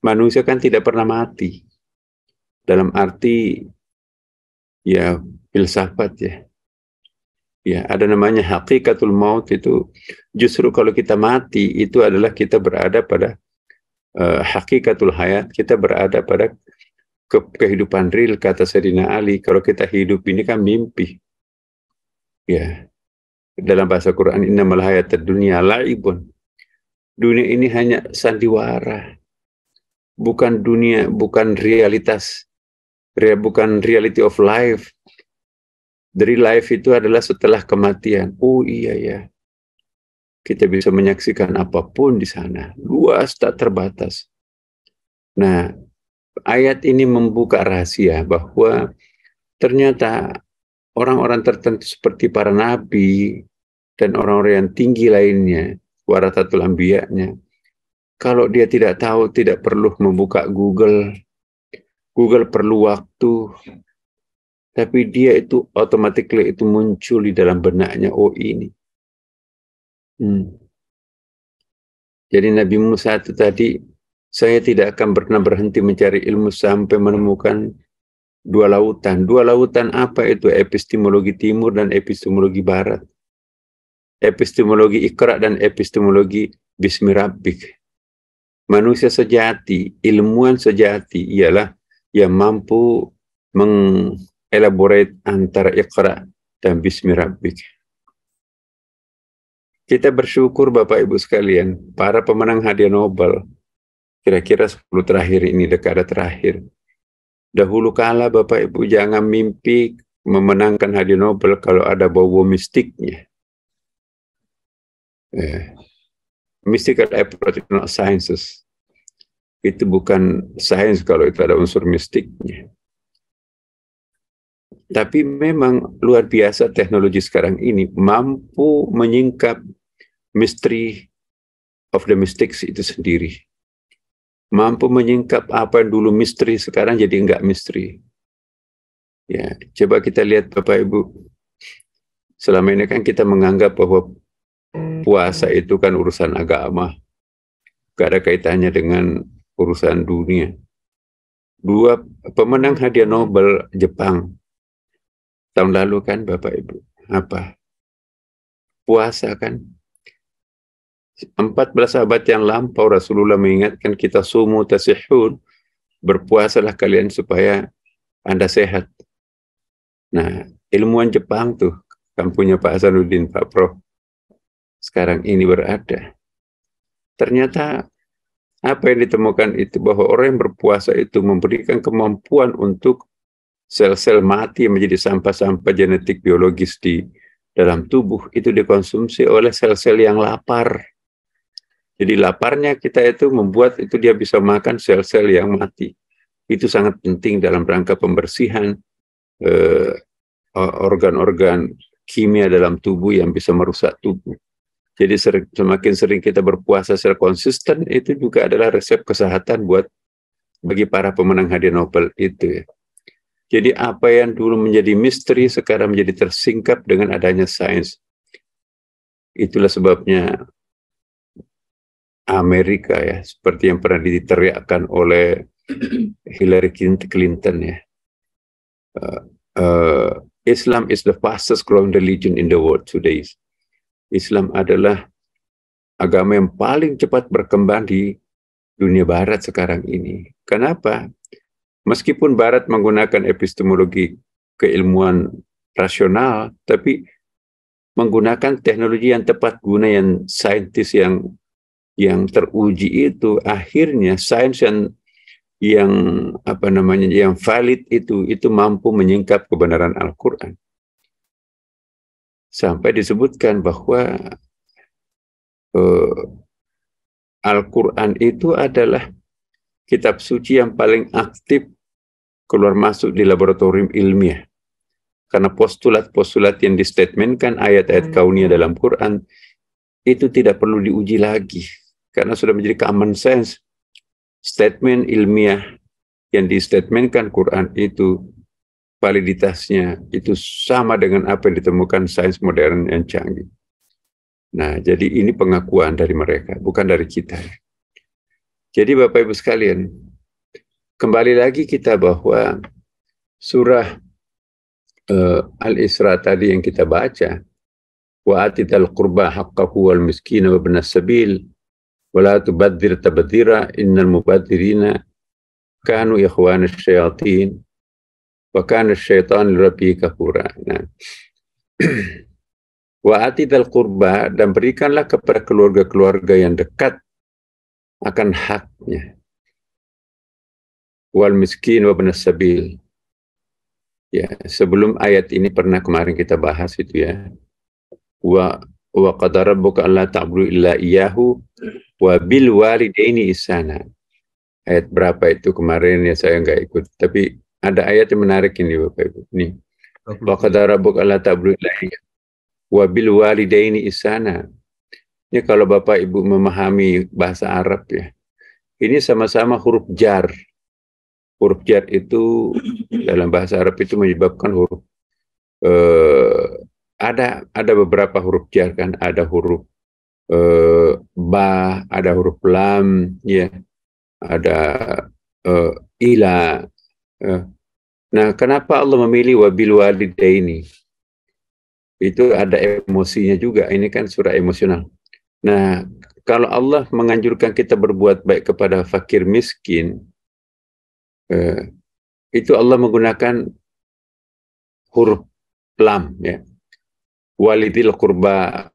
manusia kan tidak pernah mati. Dalam arti ya filsafat ya. Ya, ada namanya hakikatul maut itu justru kalau kita mati itu adalah kita berada pada uh, eh, hakikatul hayat, kita berada pada ke kehidupan real kata Serina Ali. Kalau kita hidup ini kan mimpi. Ya. Dalam bahasa Quran innamal hayatud dunya laibun. Dunia ini hanya sandiwara. Bukan dunia, bukan realitas. Bukan reality of life. Dari life itu adalah setelah kematian. Oh iya ya. Kita bisa menyaksikan apapun di sana. Luas tak terbatas. Nah, ayat ini membuka rahasia bahwa ternyata orang-orang tertentu seperti para nabi dan orang-orang yang tinggi lainnya, waratatul ambiyaknya, kalau dia tidak tahu, tidak perlu membuka Google. Google perlu waktu, tapi dia itu automatically itu muncul di dalam benaknya, oh ini. Hmm. Jadi Nabi Musa itu tadi, saya tidak akan pernah berhenti mencari ilmu sampai menemukan dua lautan. Dua lautan apa itu? Epistemologi timur dan epistemologi barat. Epistemologi ikra dan epistemologi bismirabbik. Manusia sejati, ilmuwan sejati ialah yang mampu mengelaborate antara ikra dan bismirabbik. Kita bersyukur Bapak Ibu sekalian, para pemenang hadiah Nobel kira-kira 10 terakhir ini, dekade terakhir, Dahulu kala Bapak Ibu jangan mimpi memenangkan hadiah Nobel kalau ada bau mistiknya. Eh, mystical approach not sciences. Itu bukan sains kalau itu ada unsur mistiknya. Tapi memang luar biasa teknologi sekarang ini mampu menyingkap misteri of the mystics itu sendiri mampu menyingkap apa yang dulu misteri sekarang jadi enggak misteri. Ya, coba kita lihat Bapak Ibu. Selama ini kan kita menganggap bahwa puasa itu kan urusan agama. Gak ada kaitannya dengan urusan dunia. Dua pemenang hadiah Nobel Jepang tahun lalu kan Bapak Ibu. Apa? Puasa kan empat belas abad yang lampau Rasulullah mengingatkan kita sumu tasihun, berpuasalah kalian supaya Anda sehat. Nah, ilmuwan Jepang tuh, kampungnya Pak Hasanuddin, Pak Prof, sekarang ini berada. Ternyata apa yang ditemukan itu bahwa orang yang berpuasa itu memberikan kemampuan untuk sel-sel mati yang menjadi sampah-sampah genetik biologis di dalam tubuh itu dikonsumsi oleh sel-sel yang lapar jadi laparnya kita itu membuat itu dia bisa makan sel-sel yang mati. Itu sangat penting dalam rangka pembersihan eh, organ-organ eh, kimia dalam tubuh yang bisa merusak tubuh. Jadi sering, semakin sering kita berpuasa secara konsisten itu juga adalah resep kesehatan buat bagi para pemenang hadiah Nobel itu ya. Jadi apa yang dulu menjadi misteri sekarang menjadi tersingkap dengan adanya sains. Itulah sebabnya Amerika ya, seperti yang pernah diteriakkan oleh *clears throat* Hillary Clinton ya. Uh, uh, Islam is the fastest growing religion in the world today. Islam adalah agama yang paling cepat berkembang di dunia barat sekarang ini. Kenapa? Meskipun barat menggunakan epistemologi keilmuan rasional, tapi menggunakan teknologi yang tepat guna yang saintis yang yang teruji itu akhirnya sains yang yang apa namanya yang valid itu itu mampu menyingkap kebenaran Al-Qur'an. Sampai disebutkan bahwa eh, Al-Qur'an itu adalah kitab suci yang paling aktif keluar masuk di laboratorium ilmiah. Karena postulat-postulat yang distatementkan ayat-ayat hmm. kaunia dalam Quran itu tidak perlu diuji lagi karena sudah menjadi common sense statement ilmiah yang di-statementkan Quran itu validitasnya itu sama dengan apa yang ditemukan sains modern yang canggih. Nah, jadi ini pengakuan dari mereka, bukan dari kita. Jadi Bapak Ibu sekalian, kembali lagi kita bahwa surah uh, Al-Isra tadi yang kita baca, wa atidal qurba haqqahu wal miskin wa sabil wala tubadzir tabadzira innal mubadzirina kanu ikhwan syayatin wa kana syaitan lirabbi kafura. wa ati dal qurba dan berikanlah kepada keluarga-keluarga yang dekat akan haknya. Wal miskin wa sabil. Ya, sebelum ayat ini pernah kemarin kita bahas itu ya. Wa wa qadara rabbuka alla ta'budu illa iyyahu wa bil walidaini ihsana. Ayat berapa itu kemarin ya saya enggak ikut, tapi ada ayat yang menarik ini Bapak Ibu. Nih. Wa qadara rabbuka alla ta'budu illa iyyahu wa bil walidaini ihsana. Ini kalau Bapak Ibu memahami bahasa Arab ya. Ini sama-sama huruf jar. Huruf jar itu dalam bahasa Arab itu menyebabkan huruf eh, ada ada beberapa huruf jar kan ada huruf eh, ba ada huruf lam ya ada eh, ila eh. nah kenapa Allah memilih wabil ini? itu ada emosinya juga ini kan surah emosional nah kalau Allah menganjurkan kita berbuat baik kepada fakir miskin eh, itu Allah menggunakan huruf lam ya walidil kurba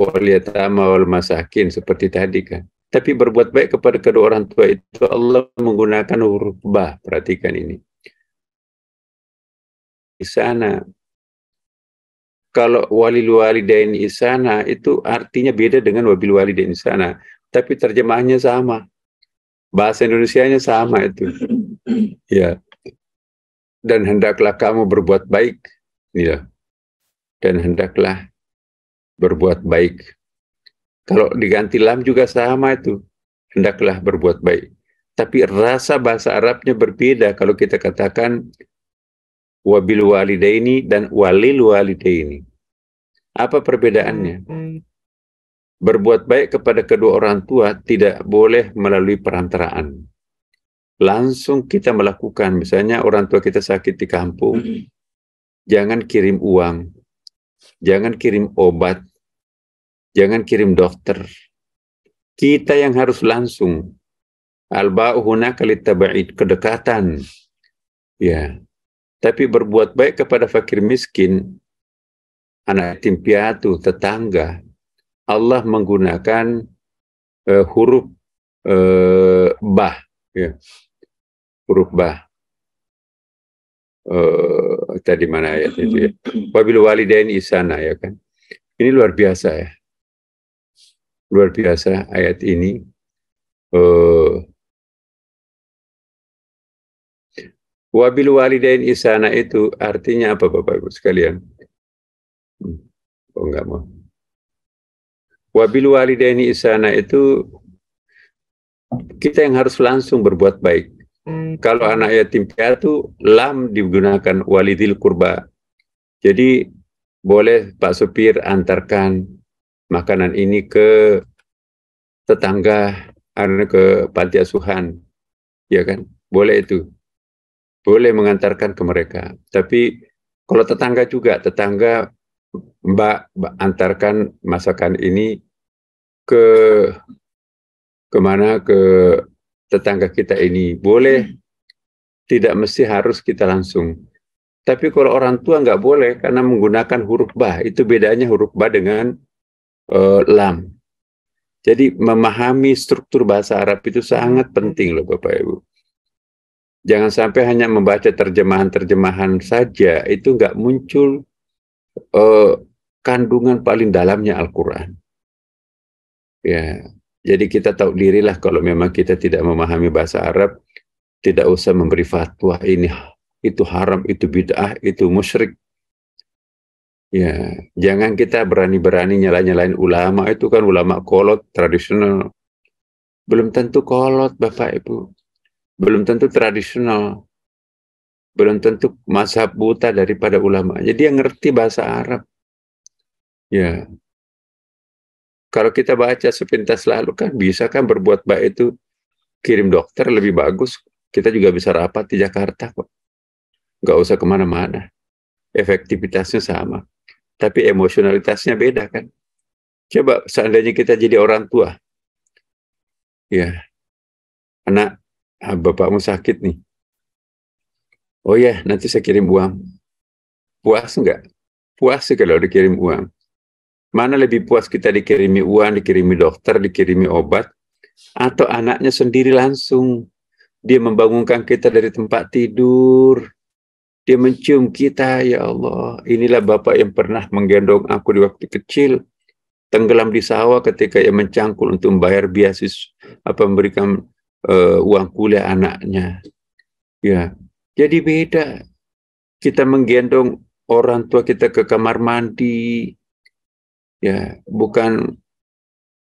waliyatama wal masakin seperti tadi kan. Tapi berbuat baik kepada kedua orang tua itu Allah menggunakan huruf ba. Perhatikan ini. Isana. Kalau walil walidain isana itu artinya beda dengan wabil walidain isana. Tapi terjemahannya sama. Bahasa Indonesianya sama itu. *clears throat* ya. Dan hendaklah kamu berbuat baik. Ya dan hendaklah berbuat baik. Kalau diganti lam juga sama itu, hendaklah berbuat baik. Tapi rasa bahasa Arabnya berbeda kalau kita katakan wabil walidaini dan walil walidaini. Apa perbedaannya? Berbuat baik kepada kedua orang tua tidak boleh melalui perantaraan. Langsung kita melakukan, misalnya orang tua kita sakit di kampung, jangan kirim uang, jangan kirim obat, jangan kirim dokter. Kita yang harus langsung. Alba'u hunaka litaba'id, kedekatan. Ya. Tapi berbuat baik kepada fakir miskin, anak yatim piatu, tetangga. Allah menggunakan uh, huruf uh, bah. Ya. Huruf bah uh, eh, tadi mana ayat itu ya. *clears throat* Wabil walidain isana ya kan. Ini luar biasa ya. Luar biasa ayat ini. Uh, eh, Wabil walidain isana itu artinya apa Bapak Ibu sekalian? Hmm, oh enggak mau. Wabil walidain isana itu kita yang harus langsung berbuat baik. Hmm, kalau anak yatim piatu lam digunakan walidil kurba. Jadi boleh Pak supir antarkan makanan ini ke tetangga anu, ke panti asuhan. Ya kan? Boleh itu. Boleh mengantarkan ke mereka. Tapi kalau tetangga juga, tetangga Mbak, mbak antarkan masakan ini ke kemana ke tetangga kita ini. Boleh, hmm. tidak mesti harus kita langsung. Tapi kalau orang tua nggak boleh karena menggunakan huruf ba. Itu bedanya huruf ba dengan uh, lam. Jadi memahami struktur bahasa Arab itu sangat hmm. penting loh Bapak Ibu. Jangan sampai hanya membaca terjemahan-terjemahan saja, itu nggak muncul uh, kandungan paling dalamnya Al-Quran. Ya, jadi kita tahu dirilah kalau memang kita tidak memahami bahasa Arab, tidak usah memberi fatwa ini itu haram, itu bid'ah, itu musyrik. Ya, jangan kita berani-berani nyala-nyalain ulama itu kan ulama kolot tradisional. Belum tentu kolot Bapak Ibu. Belum tentu tradisional. Belum tentu masa buta daripada ulama. Jadi dia ngerti bahasa Arab. Ya, kalau kita baca sepintas lalu kan bisa kan berbuat baik itu kirim dokter lebih bagus. Kita juga bisa rapat di Jakarta kok. Nggak usah kemana-mana. Efektivitasnya sama. Tapi emosionalitasnya beda kan. Coba seandainya kita jadi orang tua. Ya. Anak, ah, bapakmu sakit nih. Oh ya, nanti saya kirim uang. Puas nggak? Puas sih kalau dikirim uang. Mana lebih puas kita dikirimi uang, dikirimi dokter, dikirimi obat, atau anaknya sendiri langsung. Dia membangunkan kita dari tempat tidur. Dia mencium kita, ya Allah. Inilah Bapak yang pernah menggendong aku di waktu kecil. Tenggelam di sawah ketika ia mencangkul untuk membayar biasis, apa memberikan uh, uang kuliah anaknya. Ya, jadi beda. Kita menggendong orang tua kita ke kamar mandi, ya bukan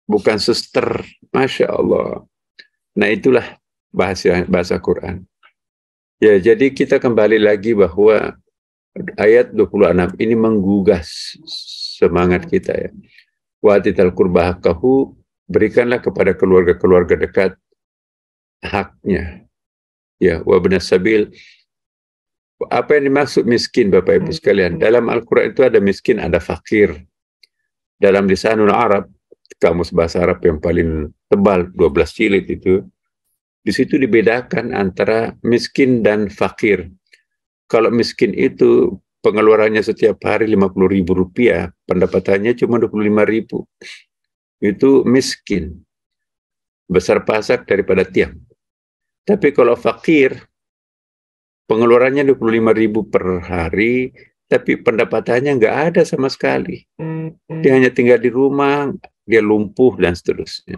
bukan suster masya Allah nah itulah bahasa bahasa Quran ya jadi kita kembali lagi bahwa ayat 26 ini menggugah semangat kita ya watital kurba berikanlah kepada keluarga-keluarga dekat haknya ya wa sabil apa yang dimaksud miskin Bapak Ibu sekalian dalam Al-Qur'an itu ada miskin ada fakir dalam lisanul Arab, kamus bahasa Arab yang paling tebal 12 jilid itu, di situ dibedakan antara miskin dan fakir. Kalau miskin itu pengeluarannya setiap hari 50 ribu rupiah, pendapatannya cuma 25 ribu. Itu miskin. Besar pasak daripada tiang. Tapi kalau fakir, pengeluarannya 25 ribu per hari, tapi pendapatannya nggak ada sama sekali. Dia hmm. hanya tinggal di rumah, dia lumpuh dan seterusnya.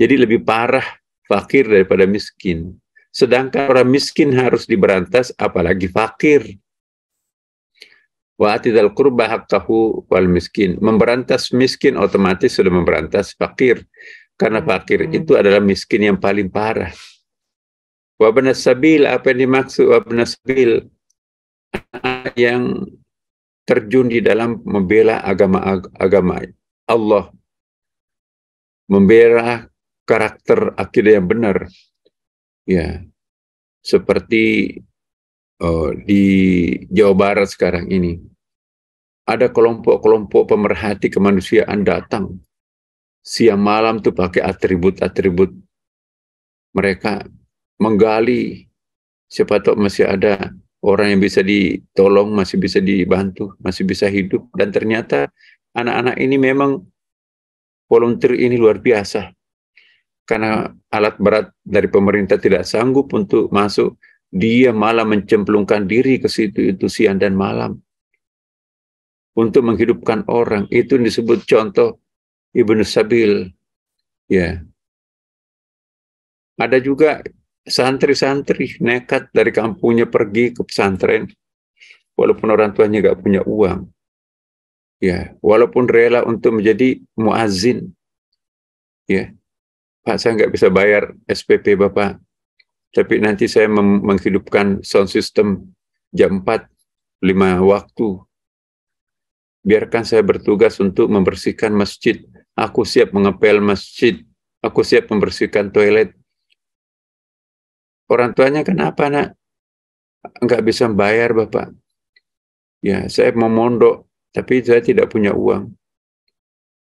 Jadi lebih parah fakir daripada miskin. Sedangkan orang miskin harus diberantas, apalagi fakir. Wa atidal kurba haqqahu wal miskin. Memberantas miskin otomatis sudah memberantas fakir. Karena hmm. fakir hmm. itu adalah miskin yang paling parah. Wa sabil, apa yang dimaksud wa sabil? yang terjun di dalam membela agama agama Allah membela karakter akidah yang benar ya seperti oh, di Jawa Barat sekarang ini ada kelompok-kelompok pemerhati kemanusiaan datang siang malam tuh pakai atribut-atribut mereka menggali siapa tahu masih ada orang yang bisa ditolong, masih bisa dibantu, masih bisa hidup. Dan ternyata anak-anak ini memang volunteer ini luar biasa. Karena alat berat dari pemerintah tidak sanggup untuk masuk, dia malah mencemplungkan diri ke situ itu siang dan malam. Untuk menghidupkan orang, itu disebut contoh Ibnu Sabil. Ya. Ada juga santri-santri nekat dari kampungnya pergi ke pesantren walaupun orang tuanya nggak punya uang ya walaupun rela untuk menjadi muazin ya Pak saya nggak bisa bayar SPP Bapak tapi nanti saya menghidupkan sound system jam 4 5 waktu biarkan saya bertugas untuk membersihkan masjid aku siap mengepel masjid aku siap membersihkan toilet Orang tuanya kenapa nak? nggak bisa bayar Bapak. Ya, saya mau mondok, tapi saya tidak punya uang.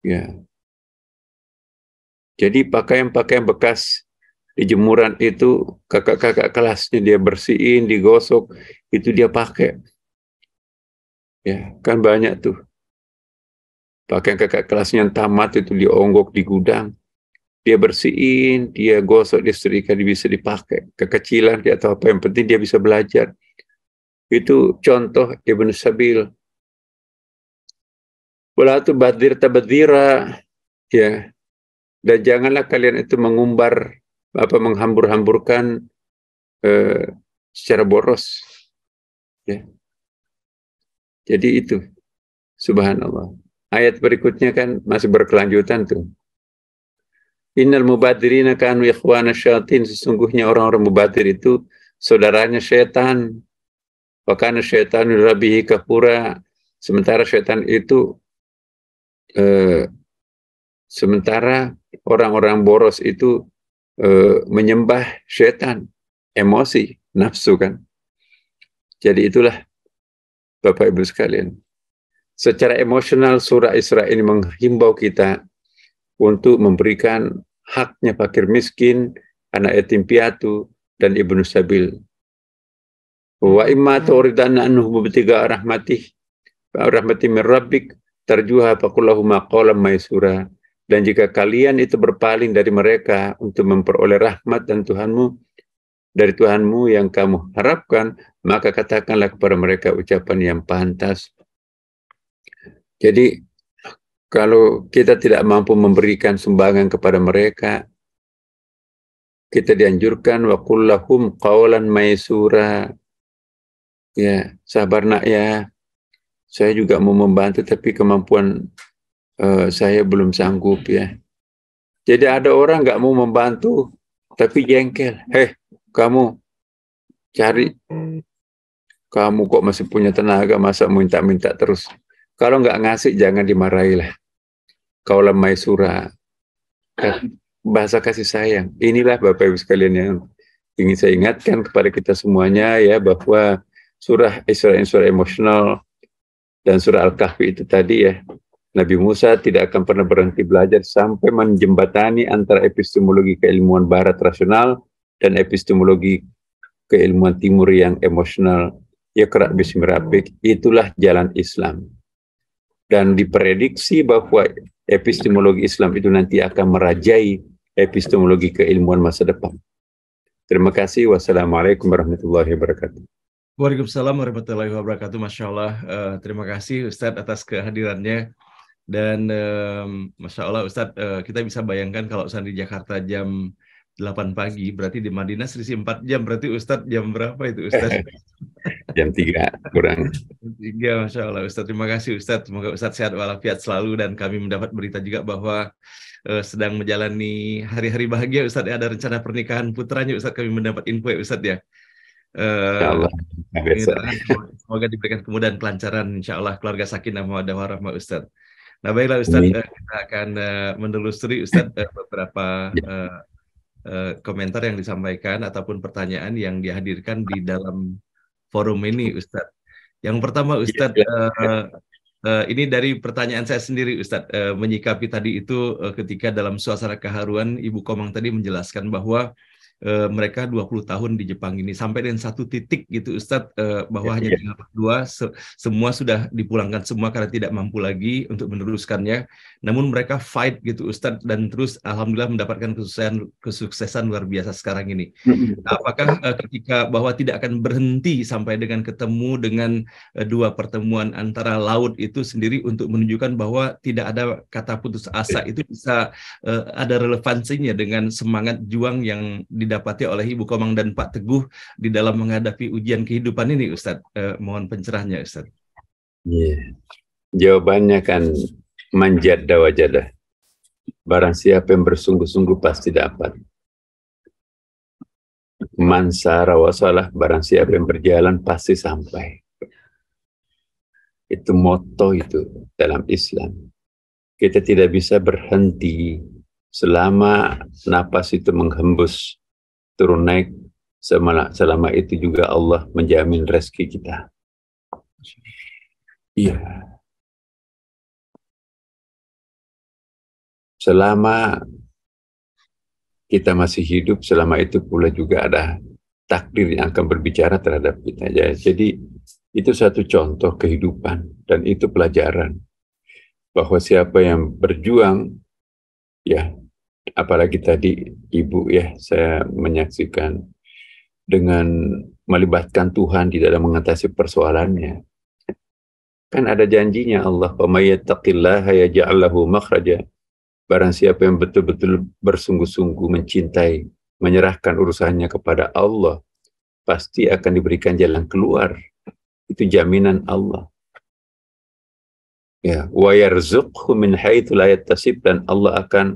Ya. Jadi pakaian-pakaian bekas di jemuran itu kakak-kakak kelasnya dia bersihin, digosok, itu dia pakai. Ya, kan banyak tuh. Pakaian kakak kelasnya yang tamat itu dionggok di gudang dia bersihin, dia gosok, dia setrika, dia bisa dipakai. Kekecilan dia atau apa yang penting dia bisa belajar. Itu contoh Ibnu Sabil. Wala tu badir tabadira ya. Dan janganlah kalian itu mengumbar apa menghambur-hamburkan eh, secara boros. Ya. Jadi itu subhanallah. Ayat berikutnya kan masih berkelanjutan tuh. Innal mubadirina kanu ikhwana syaitin. Sesungguhnya orang-orang mubadir itu saudaranya syaitan. Wakana syaitanu rabihi kafura. Sementara syaitan itu eh, sementara orang-orang boros itu eh, menyembah syaitan, emosi, nafsu kan. Jadi itulah Bapak Ibu sekalian. Secara emosional surah Isra ini menghimbau kita untuk memberikan haknya fakir miskin, anak yatim piatu, dan ibnu sabil. Wa imma hmm. turidan anhu bibtiga rahmatih rahmati min rabbik tarjuha faqullahuma qawlan Dan jika kalian itu berpaling dari mereka untuk memperoleh rahmat dan Tuhanmu, dari Tuhanmu yang kamu harapkan, maka katakanlah kepada mereka ucapan yang pantas. Jadi kalau kita tidak mampu memberikan sumbangan kepada mereka, kita dianjurkan wa kullahum qawlan maisura. Ya, sabar nak ya. Saya juga mau membantu tapi kemampuan uh, saya belum sanggup ya. Jadi ada orang nggak mau membantu tapi jengkel. Heh, kamu cari kamu kok masih punya tenaga masa minta-minta terus. Kalau nggak ngasih jangan dimarahi lah kaulah maisura eh, bahasa kasih sayang inilah bapak ibu sekalian yang ingin saya ingatkan kepada kita semuanya ya bahwa surah isra surah emosional dan surah al-kahfi itu tadi ya Nabi Musa tidak akan pernah berhenti belajar sampai menjembatani antara epistemologi keilmuan barat rasional dan epistemologi keilmuan timur yang emosional ya yakra bismirabik itulah jalan Islam dan diprediksi bahwa epistemologi Islam itu nanti akan merajai epistemologi keilmuan masa depan. Terima kasih. Wassalamualaikum warahmatullahi wabarakatuh. Waalaikumsalam warahmatullahi wabarakatuh. Masya Allah. Uh, terima kasih Ustadz atas kehadirannya. Dan um, Masya Allah Ustadz, uh, kita bisa bayangkan kalau di Jakarta jam 8 pagi, berarti di Madinah selisih 4 jam. Berarti Ustadz jam berapa itu Ustadz? *laughs* jam 3 kurang. Jam 3, Masya Allah. Ustadz, terima kasih Ustadz. Semoga Ustadz sehat walafiat selalu. Dan kami mendapat berita juga bahwa uh, sedang menjalani hari-hari bahagia Ustadz. Ya, ada rencana pernikahan putranya Ustadz. Kami mendapat info ya Ustadz ya. Uh, semoga diberikan kemudahan kelancaran insya Allah keluarga sakinah mawaddah warahmah Ustadz. Nah baiklah Ustaz, uh, eh, kita akan uh, menelusuri Ustaz uh, beberapa uh, Eh, komentar yang disampaikan ataupun pertanyaan yang dihadirkan di dalam forum ini, Ustadz. Yang pertama, iya, Ustadz, ya, ya, ya. Uh, uh, ini dari pertanyaan saya sendiri, Ustadz, uh, menyikapi tadi itu uh, ketika dalam suasana keharuan, Ibu Komang tadi menjelaskan bahwa uh, mereka 20 tahun di Jepang ini sampai dengan satu titik gitu Ustadz uh, bahwa ya, hanya iya. tinggal ya. dua se semua sudah dipulangkan semua karena tidak mampu lagi untuk meneruskannya namun mereka fight gitu Ustadz dan terus alhamdulillah mendapatkan kesuksesan kesuksesan luar biasa sekarang ini nah, apakah uh, ketika bahwa tidak akan berhenti sampai dengan ketemu dengan uh, dua pertemuan antara laut itu sendiri untuk menunjukkan bahwa tidak ada kata putus asa iya. itu bisa uh, ada relevansinya dengan semangat juang yang di didapati oleh Ibu Komang dan Pak Teguh di dalam menghadapi ujian kehidupan ini, Ustadz? Eh, mohon pencerahnya Ustadz. Yeah. Jawabannya kan manjada wajada. Barang siapa yang bersungguh-sungguh pasti dapat. Mansara wasalah, barang siapa yang berjalan pasti sampai. Itu moto itu dalam Islam. Kita tidak bisa berhenti selama napas itu menghembus turun naik selama, selama itu juga Allah menjamin rezeki kita. Iya. Selama kita masih hidup, selama itu pula juga ada takdir yang akan berbicara terhadap kita. Ya, jadi itu satu contoh kehidupan dan itu pelajaran bahwa siapa yang berjuang ya apalagi tadi ibu ya saya menyaksikan dengan melibatkan Tuhan di dalam mengatasi persoalannya. Kan ada janjinya Allah, pemayat takillah lahu makhraja." Barang siapa yang betul-betul bersungguh-sungguh mencintai, menyerahkan urusannya kepada Allah, pasti akan diberikan jalan keluar. Itu jaminan Allah. Ya, wa yarzuqhu min haitsu la dan Allah akan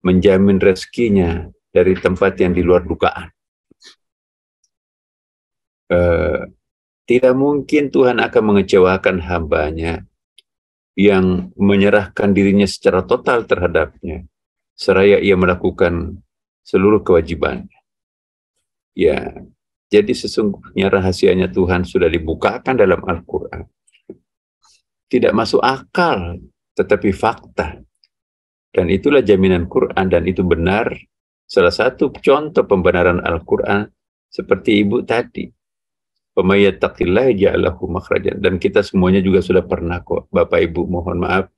menjamin rezekinya dari tempat yang di luar dukaan. E, eh, tidak mungkin Tuhan akan mengecewakan hambanya yang menyerahkan dirinya secara total terhadapnya, seraya ia melakukan seluruh kewajibannya. Ya, jadi sesungguhnya rahasianya Tuhan sudah dibukakan dalam Al-Quran. Tidak masuk akal, tetapi fakta dan itulah jaminan Quran dan itu benar. Salah satu contoh pembenaran Al-Quran seperti ibu tadi. Pemayatakillah ja'alahu makhrajan. Dan kita semuanya juga sudah pernah kok. Bapak Ibu mohon maaf,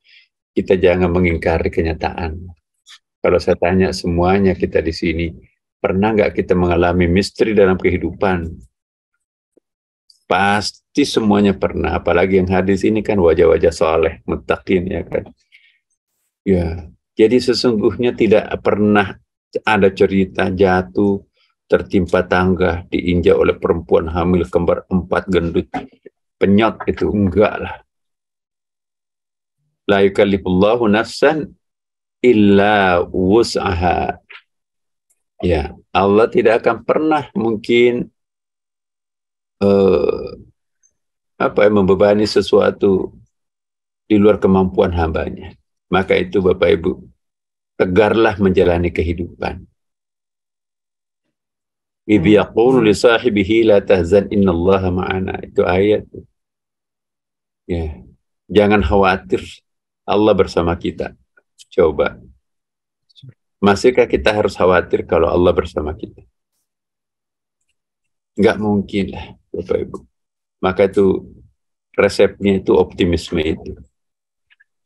kita jangan mengingkari kenyataan. Kalau saya tanya semuanya kita di sini, pernah nggak kita mengalami misteri dalam kehidupan? Pasti semuanya pernah, apalagi yang hadis ini kan wajah-wajah soleh, mutakin ya kan. Ya, jadi sesungguhnya tidak pernah ada cerita jatuh, tertimpa tangga, diinjak oleh perempuan hamil kembar empat gendut, penyot itu enggak lah. La yukallifullahu nafsan illa wus'aha. Ya, Allah tidak akan pernah mungkin uh, apa ya, membebani sesuatu di luar kemampuan hambanya. Maka itu Bapak Ibu, tegarlah menjalani kehidupan. Hmm. yaqulu li sahibihi la ma'ana. Itu ayat. Ya. Jangan khawatir, Allah bersama kita. Coba. Masihkah kita harus khawatir kalau Allah bersama kita? Enggak mungkin lah, Bapak Ibu. Maka itu resepnya itu optimisme itu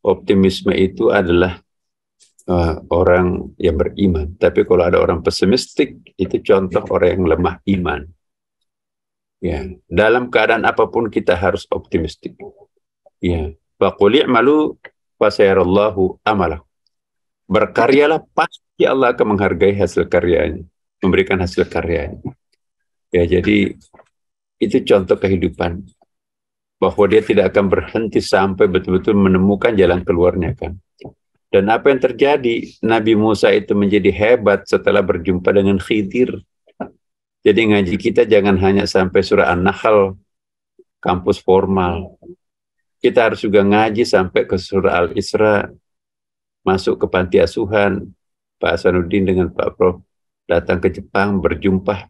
optimisme itu adalah uh, orang yang beriman. Tapi kalau ada orang pesimistik, itu contoh orang yang lemah iman. Ya, dalam keadaan apapun kita harus optimistik. Ya, faquli malu fasayarallahu amalah. Berkaryalah pasti Allah akan menghargai hasil karyanya, memberikan hasil karyanya. Ya, jadi itu contoh kehidupan bahwa dia tidak akan berhenti sampai betul-betul menemukan jalan keluarnya kan. Dan apa yang terjadi? Nabi Musa itu menjadi hebat setelah berjumpa dengan Khidir. Jadi ngaji kita jangan hanya sampai surah An-Nahl, kampus formal. Kita harus juga ngaji sampai ke surah Al-Isra, masuk ke panti asuhan. Pak Hasanuddin dengan Pak Prof datang ke Jepang berjumpa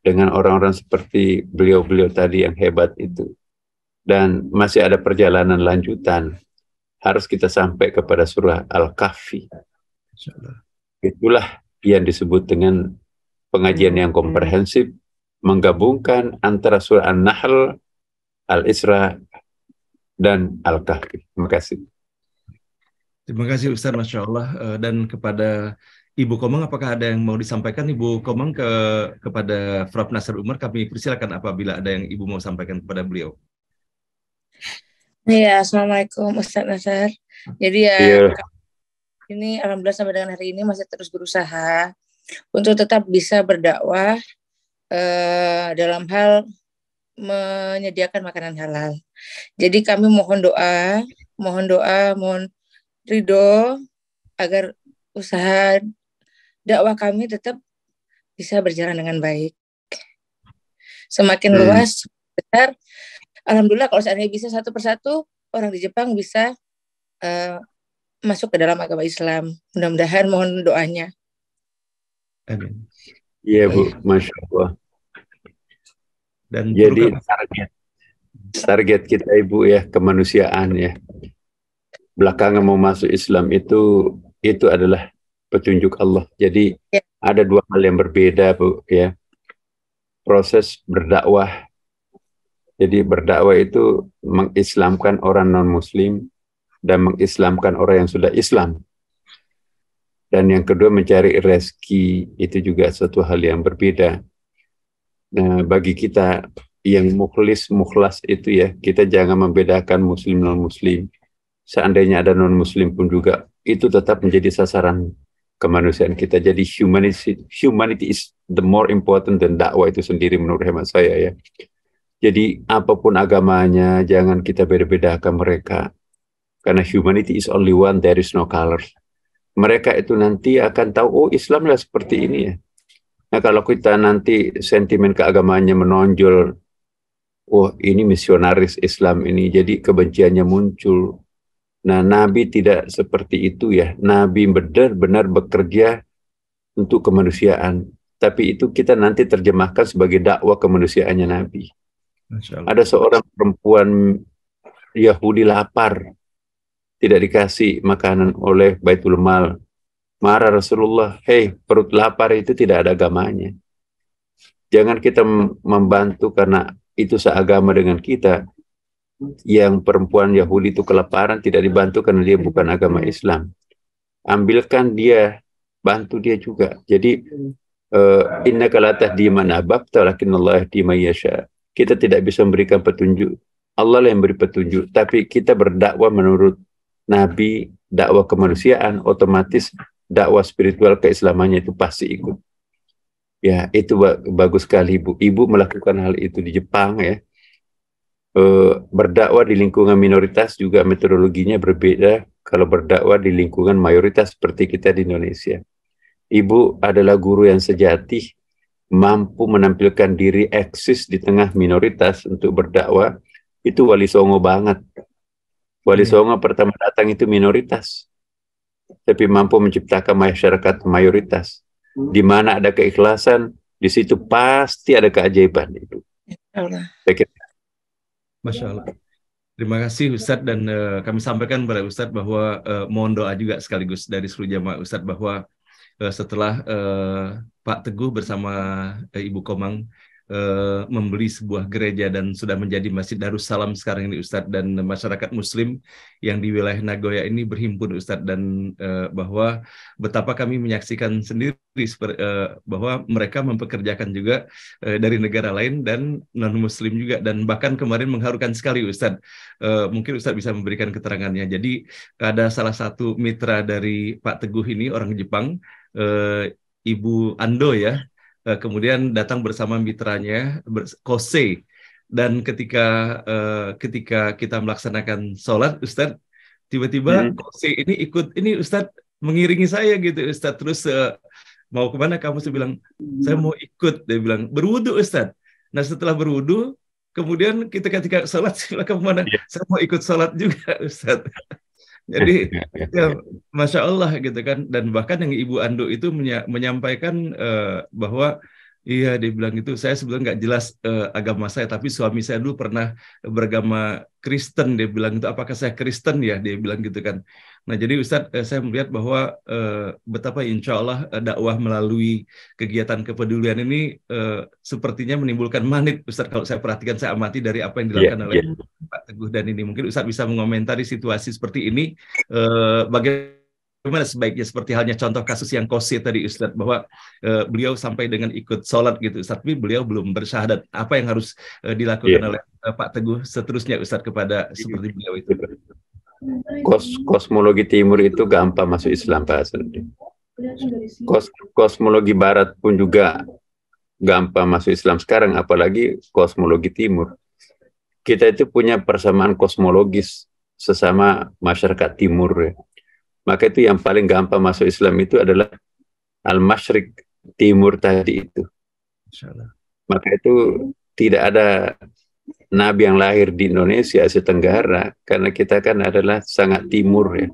dengan orang-orang seperti beliau-beliau tadi yang hebat itu dan masih ada perjalanan lanjutan. Harus kita sampai kepada surah Al-Kahfi. Itulah yang disebut dengan pengajian yang komprehensif, menggabungkan antara surah An-Nahl, Al-Isra, dan Al-Kahfi. Terima kasih. Terima kasih Ustaz, Masya Allah. Eh, dan kepada Ibu Komang, apakah ada yang mau disampaikan Ibu Komang ke kepada Prof. Nasir Umar? Kami persilakan apabila ada yang Ibu mau sampaikan kepada beliau. Iya, Assalamualaikum Ustaz Nasar. Jadi ya yeah. ini alhamdulillah sampai dengan hari ini masih terus berusaha untuk tetap bisa berdakwah eh, dalam hal menyediakan makanan halal. Jadi kami mohon doa, mohon doa, mohon ridho agar usaha dakwah kami tetap bisa berjalan dengan baik. Semakin hmm. luas, besar, alhamdulillah kalau seandainya bisa satu persatu orang di Jepang bisa uh, masuk ke dalam agama Islam. Mudah-mudahan mohon doanya. Amin. Iya Bu, masya Allah. Dan jadi target target kita Ibu ya kemanusiaan ya. Belakangan mau masuk Islam itu itu adalah petunjuk Allah. Jadi ya. ada dua hal yang berbeda Bu ya. Proses berdakwah jadi berdakwah itu mengislamkan orang non-muslim dan mengislamkan orang yang sudah Islam. Dan yang kedua mencari rezeki itu juga suatu hal yang berbeda. Nah, bagi kita yang mukhlis, mukhlas itu ya, kita jangan membedakan muslim non-muslim. Seandainya ada non-muslim pun juga, itu tetap menjadi sasaran kemanusiaan kita. Jadi humanity, humanity is the more important than dakwah itu sendiri menurut hemat saya ya. Jadi apapun agamanya, jangan kita beda-bedakan mereka. Karena humanity is only one, there is no color. Mereka itu nanti akan tahu, oh Islam lah seperti ini ya. Nah kalau kita nanti sentimen keagamanya menonjol, oh, ini misionaris Islam ini, jadi kebenciannya muncul. Nah Nabi tidak seperti itu ya. Nabi benar-benar bekerja untuk kemanusiaan. Tapi itu kita nanti terjemahkan sebagai dakwah kemanusiaannya Nabi. Ada seorang perempuan Yahudi lapar, tidak dikasih makanan oleh Baitul Mal. Marah Rasulullah, hei perut lapar itu tidak ada agamanya. Jangan kita membantu karena itu seagama dengan kita. Yang perempuan Yahudi itu kelaparan tidak dibantu karena dia bukan agama Islam. Ambilkan dia, bantu dia juga. Jadi eh, inna kalatah di manabab, talakin Allah di mayasya kita tidak bisa memberikan petunjuk. Allah yang beri petunjuk, tapi kita berdakwah menurut Nabi, dakwah kemanusiaan, otomatis dakwah spiritual keislamannya itu pasti ikut. Ya, itu bagus sekali Ibu. Ibu melakukan hal itu di Jepang ya. E, berdakwah di lingkungan minoritas juga metodologinya berbeda kalau berdakwah di lingkungan mayoritas seperti kita di Indonesia. Ibu adalah guru yang sejati mampu menampilkan diri eksis di tengah minoritas untuk berdakwah itu Wali Songo banget. Wali hmm. Songo pertama datang itu minoritas, tapi mampu menciptakan masyarakat mayoritas. Hmm. Di mana ada keikhlasan, di situ pasti ada keajaiban itu. Ya, Masya Allah. Terima kasih Ustadz dan uh, kami sampaikan kepada Ustadz bahwa uh, mohon doa juga sekaligus dari seluruh jamaah Ustadz bahwa uh, setelah uh, Pak Teguh bersama eh, Ibu Komang eh, membeli sebuah gereja dan sudah menjadi Masjid Darussalam sekarang ini Ustadz dan masyarakat Muslim yang di wilayah Nagoya ini berhimpun Ustadz dan eh, bahwa betapa kami menyaksikan sendiri eh, bahwa mereka mempekerjakan juga eh, dari negara lain dan non Muslim juga dan bahkan kemarin mengharukan sekali Ustadz eh, mungkin Ustadz bisa memberikan keterangannya jadi ada salah satu mitra dari Pak Teguh ini orang Jepang Ibu Ando ya. Eh, kemudian datang bersama mitranya Kose dan ketika eh, ketika kita melaksanakan sholat Ustadz tiba-tiba hmm. Kose ini ikut ini Ustadz mengiringi saya gitu Ustadz terus uh, mau kemana kamu saya bilang saya mau ikut dia bilang berwudu Ustadz nah setelah berwudu kemudian kita ketika sholat *laughs* silakan kemana yeah. saya mau ikut sholat juga Ustadz jadi *laughs* ya, ya, ya, ya, masya Allah gitu kan. Dan bahkan yang Ibu Ando itu menyampaikan uh, bahwa Iya, dia bilang itu. Saya sebenarnya nggak jelas uh, agama saya, tapi suami saya dulu pernah beragama Kristen. Dia bilang itu, apakah saya Kristen ya? Dia bilang gitu kan. Nah, jadi Ustadz, uh, saya melihat bahwa uh, betapa insya Allah uh, dakwah melalui kegiatan kepedulian ini uh, sepertinya menimbulkan manit, Ustadz. Kalau saya perhatikan, saya amati dari apa yang iya, dilakukan yeah, oleh yeah. Pak Teguh dan ini. Mungkin Ustadz bisa mengomentari situasi seperti ini. Uh, bagaimana bagaimana sebaiknya seperti halnya contoh kasus yang Kosi tadi Ustadz bahwa uh, beliau sampai dengan ikut sholat gitu Ustadz tapi beliau belum bersyahadat apa yang harus uh, dilakukan yeah. oleh uh, Pak Teguh seterusnya Ustadz kepada seperti beliau itu Kos kosmologi timur itu gampang masuk Islam Pak Hasan Kos kosmologi barat pun juga gampang masuk Islam sekarang apalagi kosmologi timur kita itu punya persamaan kosmologis sesama masyarakat timur ya maka itu yang paling gampang masuk Islam itu adalah al-masyrik timur tadi itu. Maka itu tidak ada nabi yang lahir di Indonesia Asia Tenggara karena kita kan adalah sangat timur ya.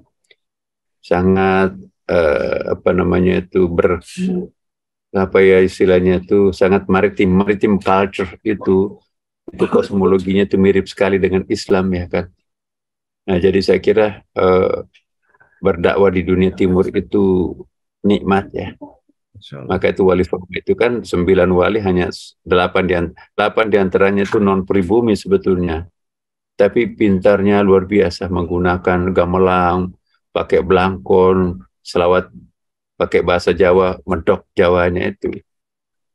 Sangat eh, apa namanya itu ber apa ya istilahnya itu sangat maritim maritim culture itu itu kosmologinya itu mirip sekali dengan Islam ya kan. Nah, jadi saya kira eh, berdakwah di dunia timur itu nikmat ya. Maka itu wali fadl itu kan sembilan wali hanya delapan di delapan diantaranya itu non pribumi sebetulnya. Tapi pintarnya luar biasa menggunakan gamelang, pakai belangkon, selawat pakai bahasa Jawa, medok Jawanya itu.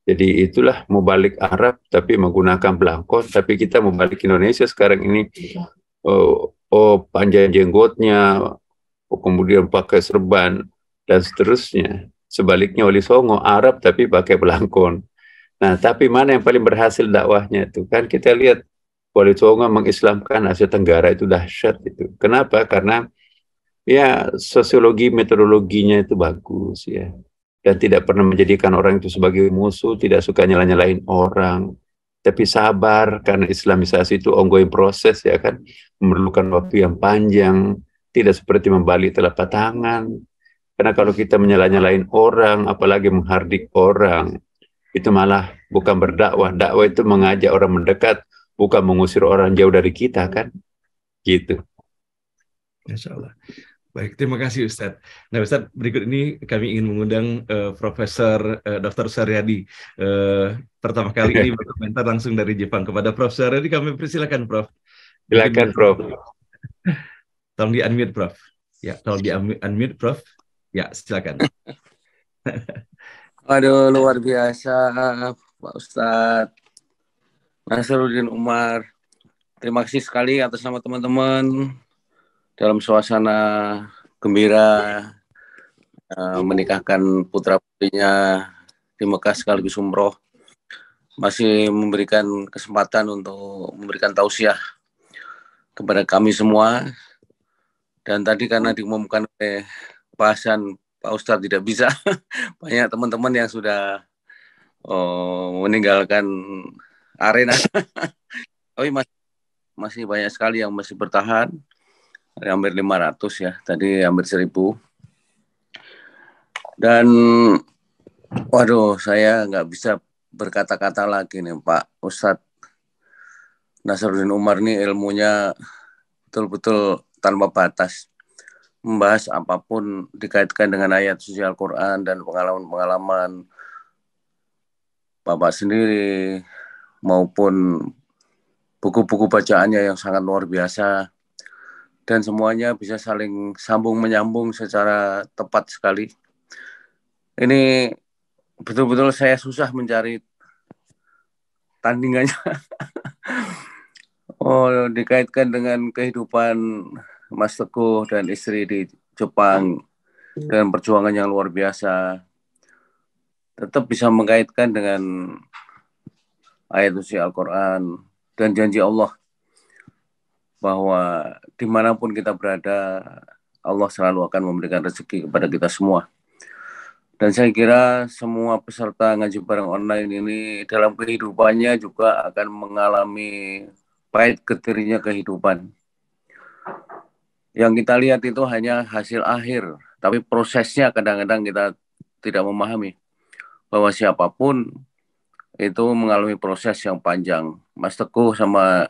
Jadi itulah mubalik Arab tapi menggunakan belangkon, tapi kita mubalik Indonesia sekarang ini iya. oh, oh panjang jenggotnya, Oh, kemudian pakai serban, dan seterusnya. Sebaliknya Wali Songo, Arab tapi pakai belangkon. Nah, tapi mana yang paling berhasil dakwahnya itu? Kan kita lihat Wali Songo mengislamkan Asia Tenggara itu dahsyat itu. Kenapa? Karena ya sosiologi metodologinya itu bagus ya. Dan tidak pernah menjadikan orang itu sebagai musuh, tidak suka nyala-nyalain orang. Tapi sabar karena islamisasi itu ongoing proses ya kan. Memerlukan waktu yang panjang, tidak seperti membalik telapak tangan. Karena kalau kita menyalah nyalain orang, apalagi menghardik orang, itu malah bukan berdakwah. Dakwah itu mengajak orang mendekat, bukan mengusir orang jauh dari kita kan. Gitu. Insya Allah. Baik, terima kasih Ustadz. Nah Ustadz, berikut ini kami ingin mengundang uh, Profesor uh, eh, Dr. Saryadi. Uh, eh, pertama kali ini *laughs* berkomentar langsung dari Jepang kepada Prof. Saryadi, kami persilakan Prof. Silakan Prof. Tolong di unmute, Prof. Ya, tolong di unmute, Prof. Ya, silakan. *laughs* Aduh, luar biasa, Pak Ustadz. Nasruddin Umar. Terima kasih sekali atas nama teman-teman dalam suasana gembira uh, menikahkan putra putrinya di Mekah sekaligus umroh masih memberikan kesempatan untuk memberikan tausiah kepada kami semua dan tadi karena hmm. diumumkan oleh Pak Hasan, Pak Ustadz tidak bisa. *laughs* Banyak teman-teman yang sudah oh, meninggalkan arena. *laughs* Tapi masih, masih banyak sekali yang masih bertahan. Hampir 500 ya, tadi hampir 1000. Dan waduh, saya nggak bisa berkata-kata lagi nih Pak Ustadz Nasruddin Umar nih ilmunya betul-betul tanpa batas membahas apapun dikaitkan dengan ayat suci Al-Quran dan pengalaman-pengalaman Bapak sendiri maupun buku-buku bacaannya yang sangat luar biasa dan semuanya bisa saling sambung menyambung secara tepat sekali. Ini betul-betul saya susah mencari tandingannya. *laughs* oh, dikaitkan dengan kehidupan Mas Teguh dan istri di Jepang hmm. dengan perjuangan yang luar biasa tetap bisa mengaitkan dengan ayat suci Al-Quran dan janji Allah bahwa dimanapun kita berada Allah selalu akan memberikan rezeki kepada kita semua. Dan saya kira semua peserta ngaji bareng online ini dalam kehidupannya juga akan mengalami pahit getirnya kehidupan yang kita lihat itu hanya hasil akhir, tapi prosesnya kadang-kadang kita tidak memahami bahwa siapapun itu mengalami proses yang panjang. Mas Teguh sama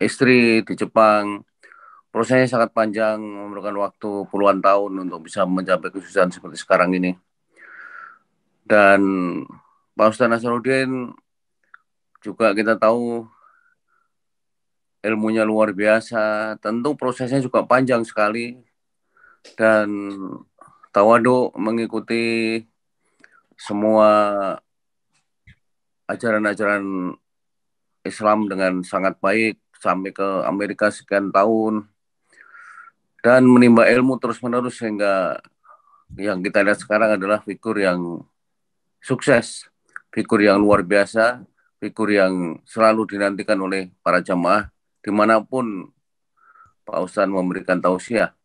istri di Jepang, prosesnya sangat panjang, memerlukan waktu puluhan tahun untuk bisa mencapai kesusahan seperti sekarang ini. Dan Pak Ustaz Nasruddin juga kita tahu ilmunya luar biasa. Tentu prosesnya juga panjang sekali dan Tawaduk mengikuti semua ajaran-ajaran Islam dengan sangat baik sampai ke Amerika sekian tahun dan menimba ilmu terus-menerus sehingga yang kita lihat sekarang adalah figur yang sukses, figur yang luar biasa, figur yang selalu dinantikan oleh para jamaah dimanapun Pak Ustadz memberikan tausiah.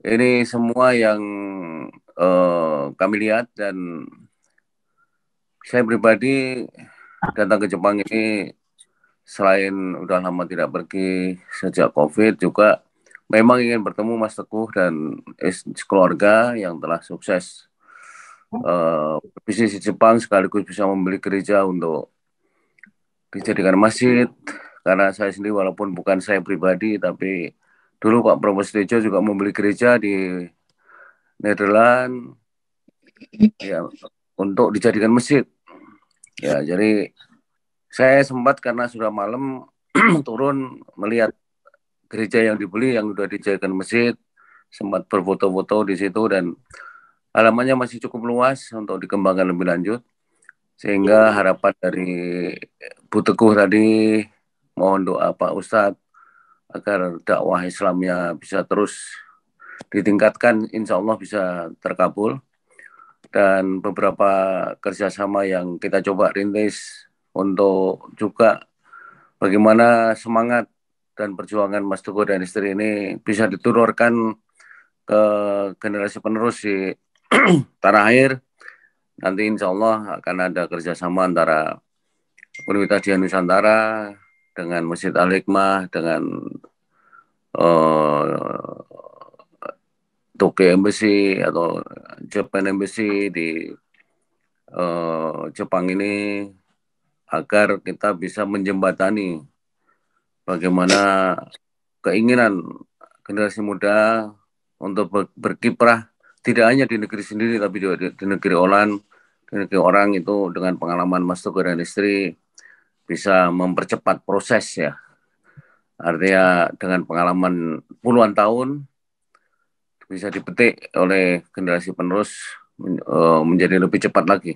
Ini semua yang uh, kami lihat dan saya pribadi datang ke Jepang ini selain udah lama tidak pergi sejak COVID juga memang ingin bertemu Mas Teguh dan keluarga yang telah sukses uh, bisnis di Jepang sekaligus bisa membeli gereja untuk dijadikan masjid karena saya sendiri walaupun bukan saya pribadi tapi dulu Pak Prabowo Tejo juga membeli gereja di Nederland ya untuk dijadikan masjid ya jadi saya sempat karena sudah malam *clears throat* turun melihat gereja yang dibeli yang sudah dijadikan masjid sempat berfoto-foto di situ dan alamannya masih cukup luas untuk dikembangkan lebih lanjut sehingga harapan dari Bu Teguh tadi Mohon doa Pak Ustadz agar dakwah Islamnya bisa terus ditingkatkan, insya Allah bisa terkabul. Dan beberapa kerjasama yang kita coba rintis untuk juga bagaimana semangat dan perjuangan Mas Teguh dan istri ini bisa diturunkan ke generasi penerus di *clears throat* tanah air. Nanti insya Allah akan ada kerjasama antara Universitas Dian Nusantara, dengan Masjid Al Hikmah, dengan uh, Tokyo Embassy atau Japan Embassy di uh, Jepang ini agar kita bisa menjembatani bagaimana keinginan generasi muda untuk berkiprah tidak hanya di negeri sendiri tapi juga di, di negeri orang di negeri orang itu dengan pengalaman masuk ke istri bisa mempercepat proses ya. Artinya dengan pengalaman puluhan tahun bisa dipetik oleh generasi penerus eh, menjadi lebih cepat lagi.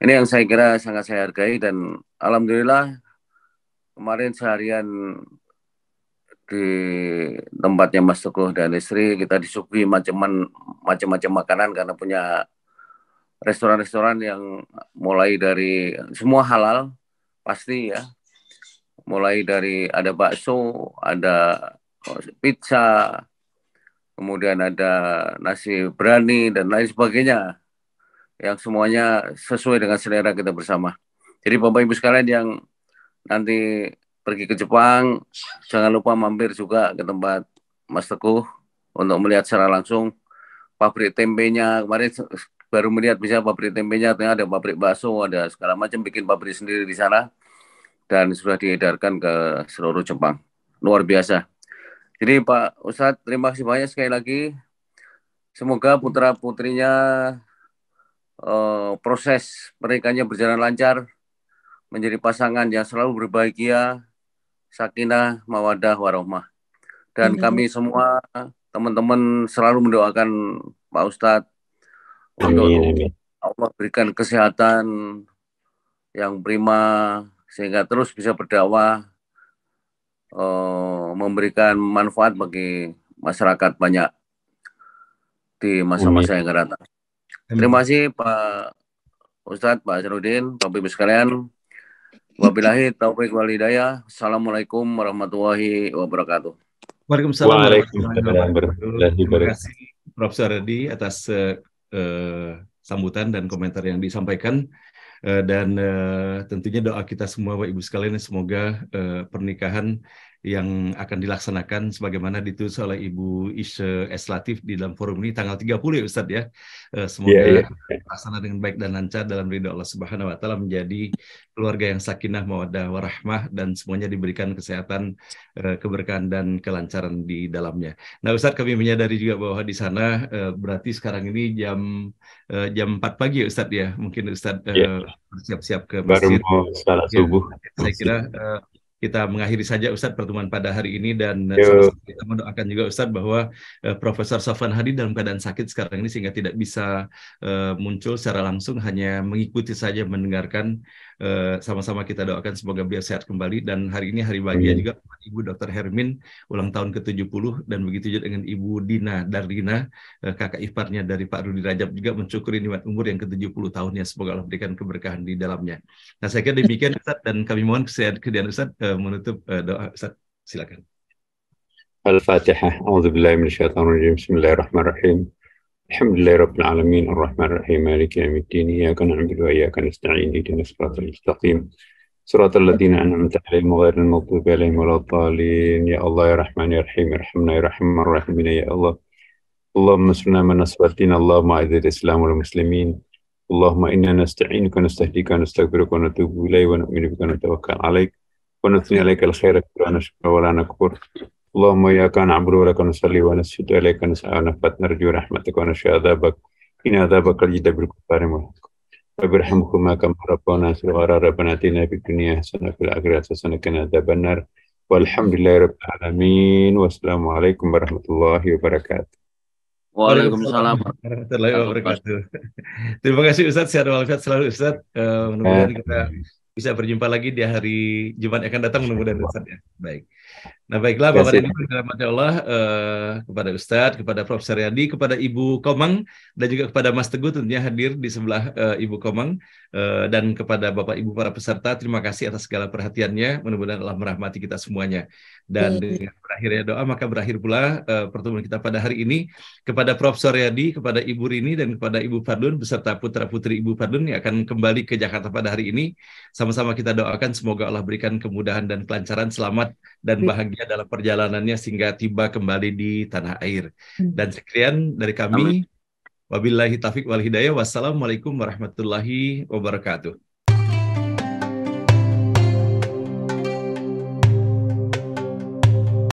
Ini yang saya kira sangat saya hargai dan alhamdulillah kemarin seharian di tempatnya Mas Teguh dan istri kita disuguhi macam macam-macam makanan karena punya restoran-restoran yang mulai dari semua halal pasti ya. Mulai dari ada bakso, ada pizza, kemudian ada nasi berani dan lain sebagainya yang semuanya sesuai dengan selera kita bersama. Jadi Bapak Ibu sekalian yang nanti pergi ke Jepang jangan lupa mampir juga ke tempat Mas Teguh untuk melihat secara langsung pabrik tempenya kemarin baru melihat bisa pabrik tempenya ternyata ada pabrik bakso ada segala macam bikin pabrik sendiri di sana dan sudah diedarkan ke seluruh Jepang luar biasa jadi Pak Ustadz terima kasih banyak sekali lagi semoga putra putrinya uh, eh, proses pernikahannya berjalan lancar menjadi pasangan yang selalu berbahagia sakinah mawadah warohmah dan kami semua teman-teman selalu mendoakan Pak Ustadz amin, Allah berikan kesehatan yang prima sehingga terus bisa berdakwah uh, memberikan manfaat bagi masyarakat banyak di masa-masa yang akan datang. Terima kasih Pak Ustadz, Pak Zainuddin, Bapak Ibu sekalian. Wabillahi taufiq wal hidayah. Assalamualaikum warahmatullahi wabarakatuh. Waalaikumsalam warahmatullahi wabarakatuh. Terima kasih Prof. Sardi atas uh, Eh, sambutan dan komentar yang disampaikan eh, dan eh, tentunya doa kita semua Bapak Ibu sekalian semoga pernikahan yang akan dilaksanakan sebagaimana ditulis oleh Ibu Isha Eslatif di dalam forum ini tanggal 30 ya Ustaz ya. Eh, semoga yeah, yeah. terlaksana dengan baik dan lancar dalam ridha Allah Subhanahu wa taala menjadi keluarga yang sakinah, mawaddah, warahmah dan semuanya diberikan kesehatan, eh, keberkahan dan kelancaran di dalamnya. Nah, Ustaz kami menyadari juga bahwa di sana eh, berarti sekarang ini jam jam 4 pagi ya Ustaz ya. Mungkin Ustaz yeah. Iya. bersiap-siap ke masjid. Baru mau salat ya, subuh. Saya kira kita mengakhiri saja Ustadz pertemuan pada hari ini dan kita mendoakan juga Ustadz bahwa uh, Profesor Sofan Hadi dalam keadaan sakit sekarang ini sehingga tidak bisa uh, muncul secara langsung hanya mengikuti saja mendengarkan Eh, sama-sama kita doakan semoga beliau sehat kembali dan hari ini hari bahagia juga Ibu Dr. Hermin ulang tahun ke-70 dan begitu juga dengan Ibu Dina Dardina eh, kakak iparnya dari Pak Rudi Rajab juga mencukuri nikmat umur yang ke-70 tahunnya semoga Allah berikan keberkahan di dalamnya. Nah, saya kira demikian Ustaz dan kami mohon kesehatan kesediaan Ustaz eh, menutup doa Ustaz. Silakan. Al-Fatihah. A'udzubillahi minasyaitonirrajim. Bismillahirrahmanirrahim. الحمد لله رب العالمين الرحمن الرحيم مالك يوم الدين إياك نعبد وإياك نستعين اهدنا الصراط المستقيم صراط الذين أنعمت عليهم غير المغضوب عليهم ولا الضالين يا الله يا رحمن يا رحيم ارحمنا يا رحم الراحمين يا الله اللهم اسرنا من الدين اللهم أعز الإسلام والمسلمين اللهم إنا نستعينك ونستهديك ونستغفرك ونتوب إليك ونؤمن بك ونتوكل عليك ونثني عليك الخير ولا نشكر ولا نكفر اللهم إياك نعبد ولك نصلي ونسجد إليك نسعى ونبت نرجو رحمتك ونخشى عذابك إن عذابك لجد بالكفار ملحق رب ارحمهما كما ربنا صغارا ربنا آتنا في الدنيا حسنة وفي الآخرة حسنة وقنا عذاب النار والحمد لله رب العالمين والسلام عليكم ورحمة الله وبركاته Waalaikumsalam warahmatullahi wabarakatuh. Terima kasih Ustaz, sehat walafiat selalu Ustaz. Uh, mudah-mudahan kita bisa berjumpa lagi di hari Jumat yang akan datang mudah-mudahan Ustaz ya. Baik. Nah baiklah ya, Bapak dan Ibu dirahmati Allah eh, kepada Ustadz, kepada Prof. Saryadi, kepada Ibu Komang dan juga kepada Mas Teguh tentunya hadir di sebelah eh, Ibu Komang eh, dan kepada Bapak Ibu para peserta terima kasih atas segala perhatiannya. Mudah-mudahan Allah merahmati kita semuanya. Dan dengan berakhirnya doa maka berakhir pula eh, pertemuan kita pada hari ini kepada Prof. Saryadi, kepada Ibu Rini dan kepada Ibu Fadun beserta putra putri Ibu Fadun yang akan kembali ke Jakarta pada hari ini. Sama-sama kita doakan semoga Allah berikan kemudahan dan kelancaran selamat dan iya. bahagia dalam perjalanannya sehingga tiba kembali di tanah air. Hmm. Dan sekian dari kami. Wabillahi taufik wal hidayah. Wassalamualaikum warahmatullahi wabarakatuh.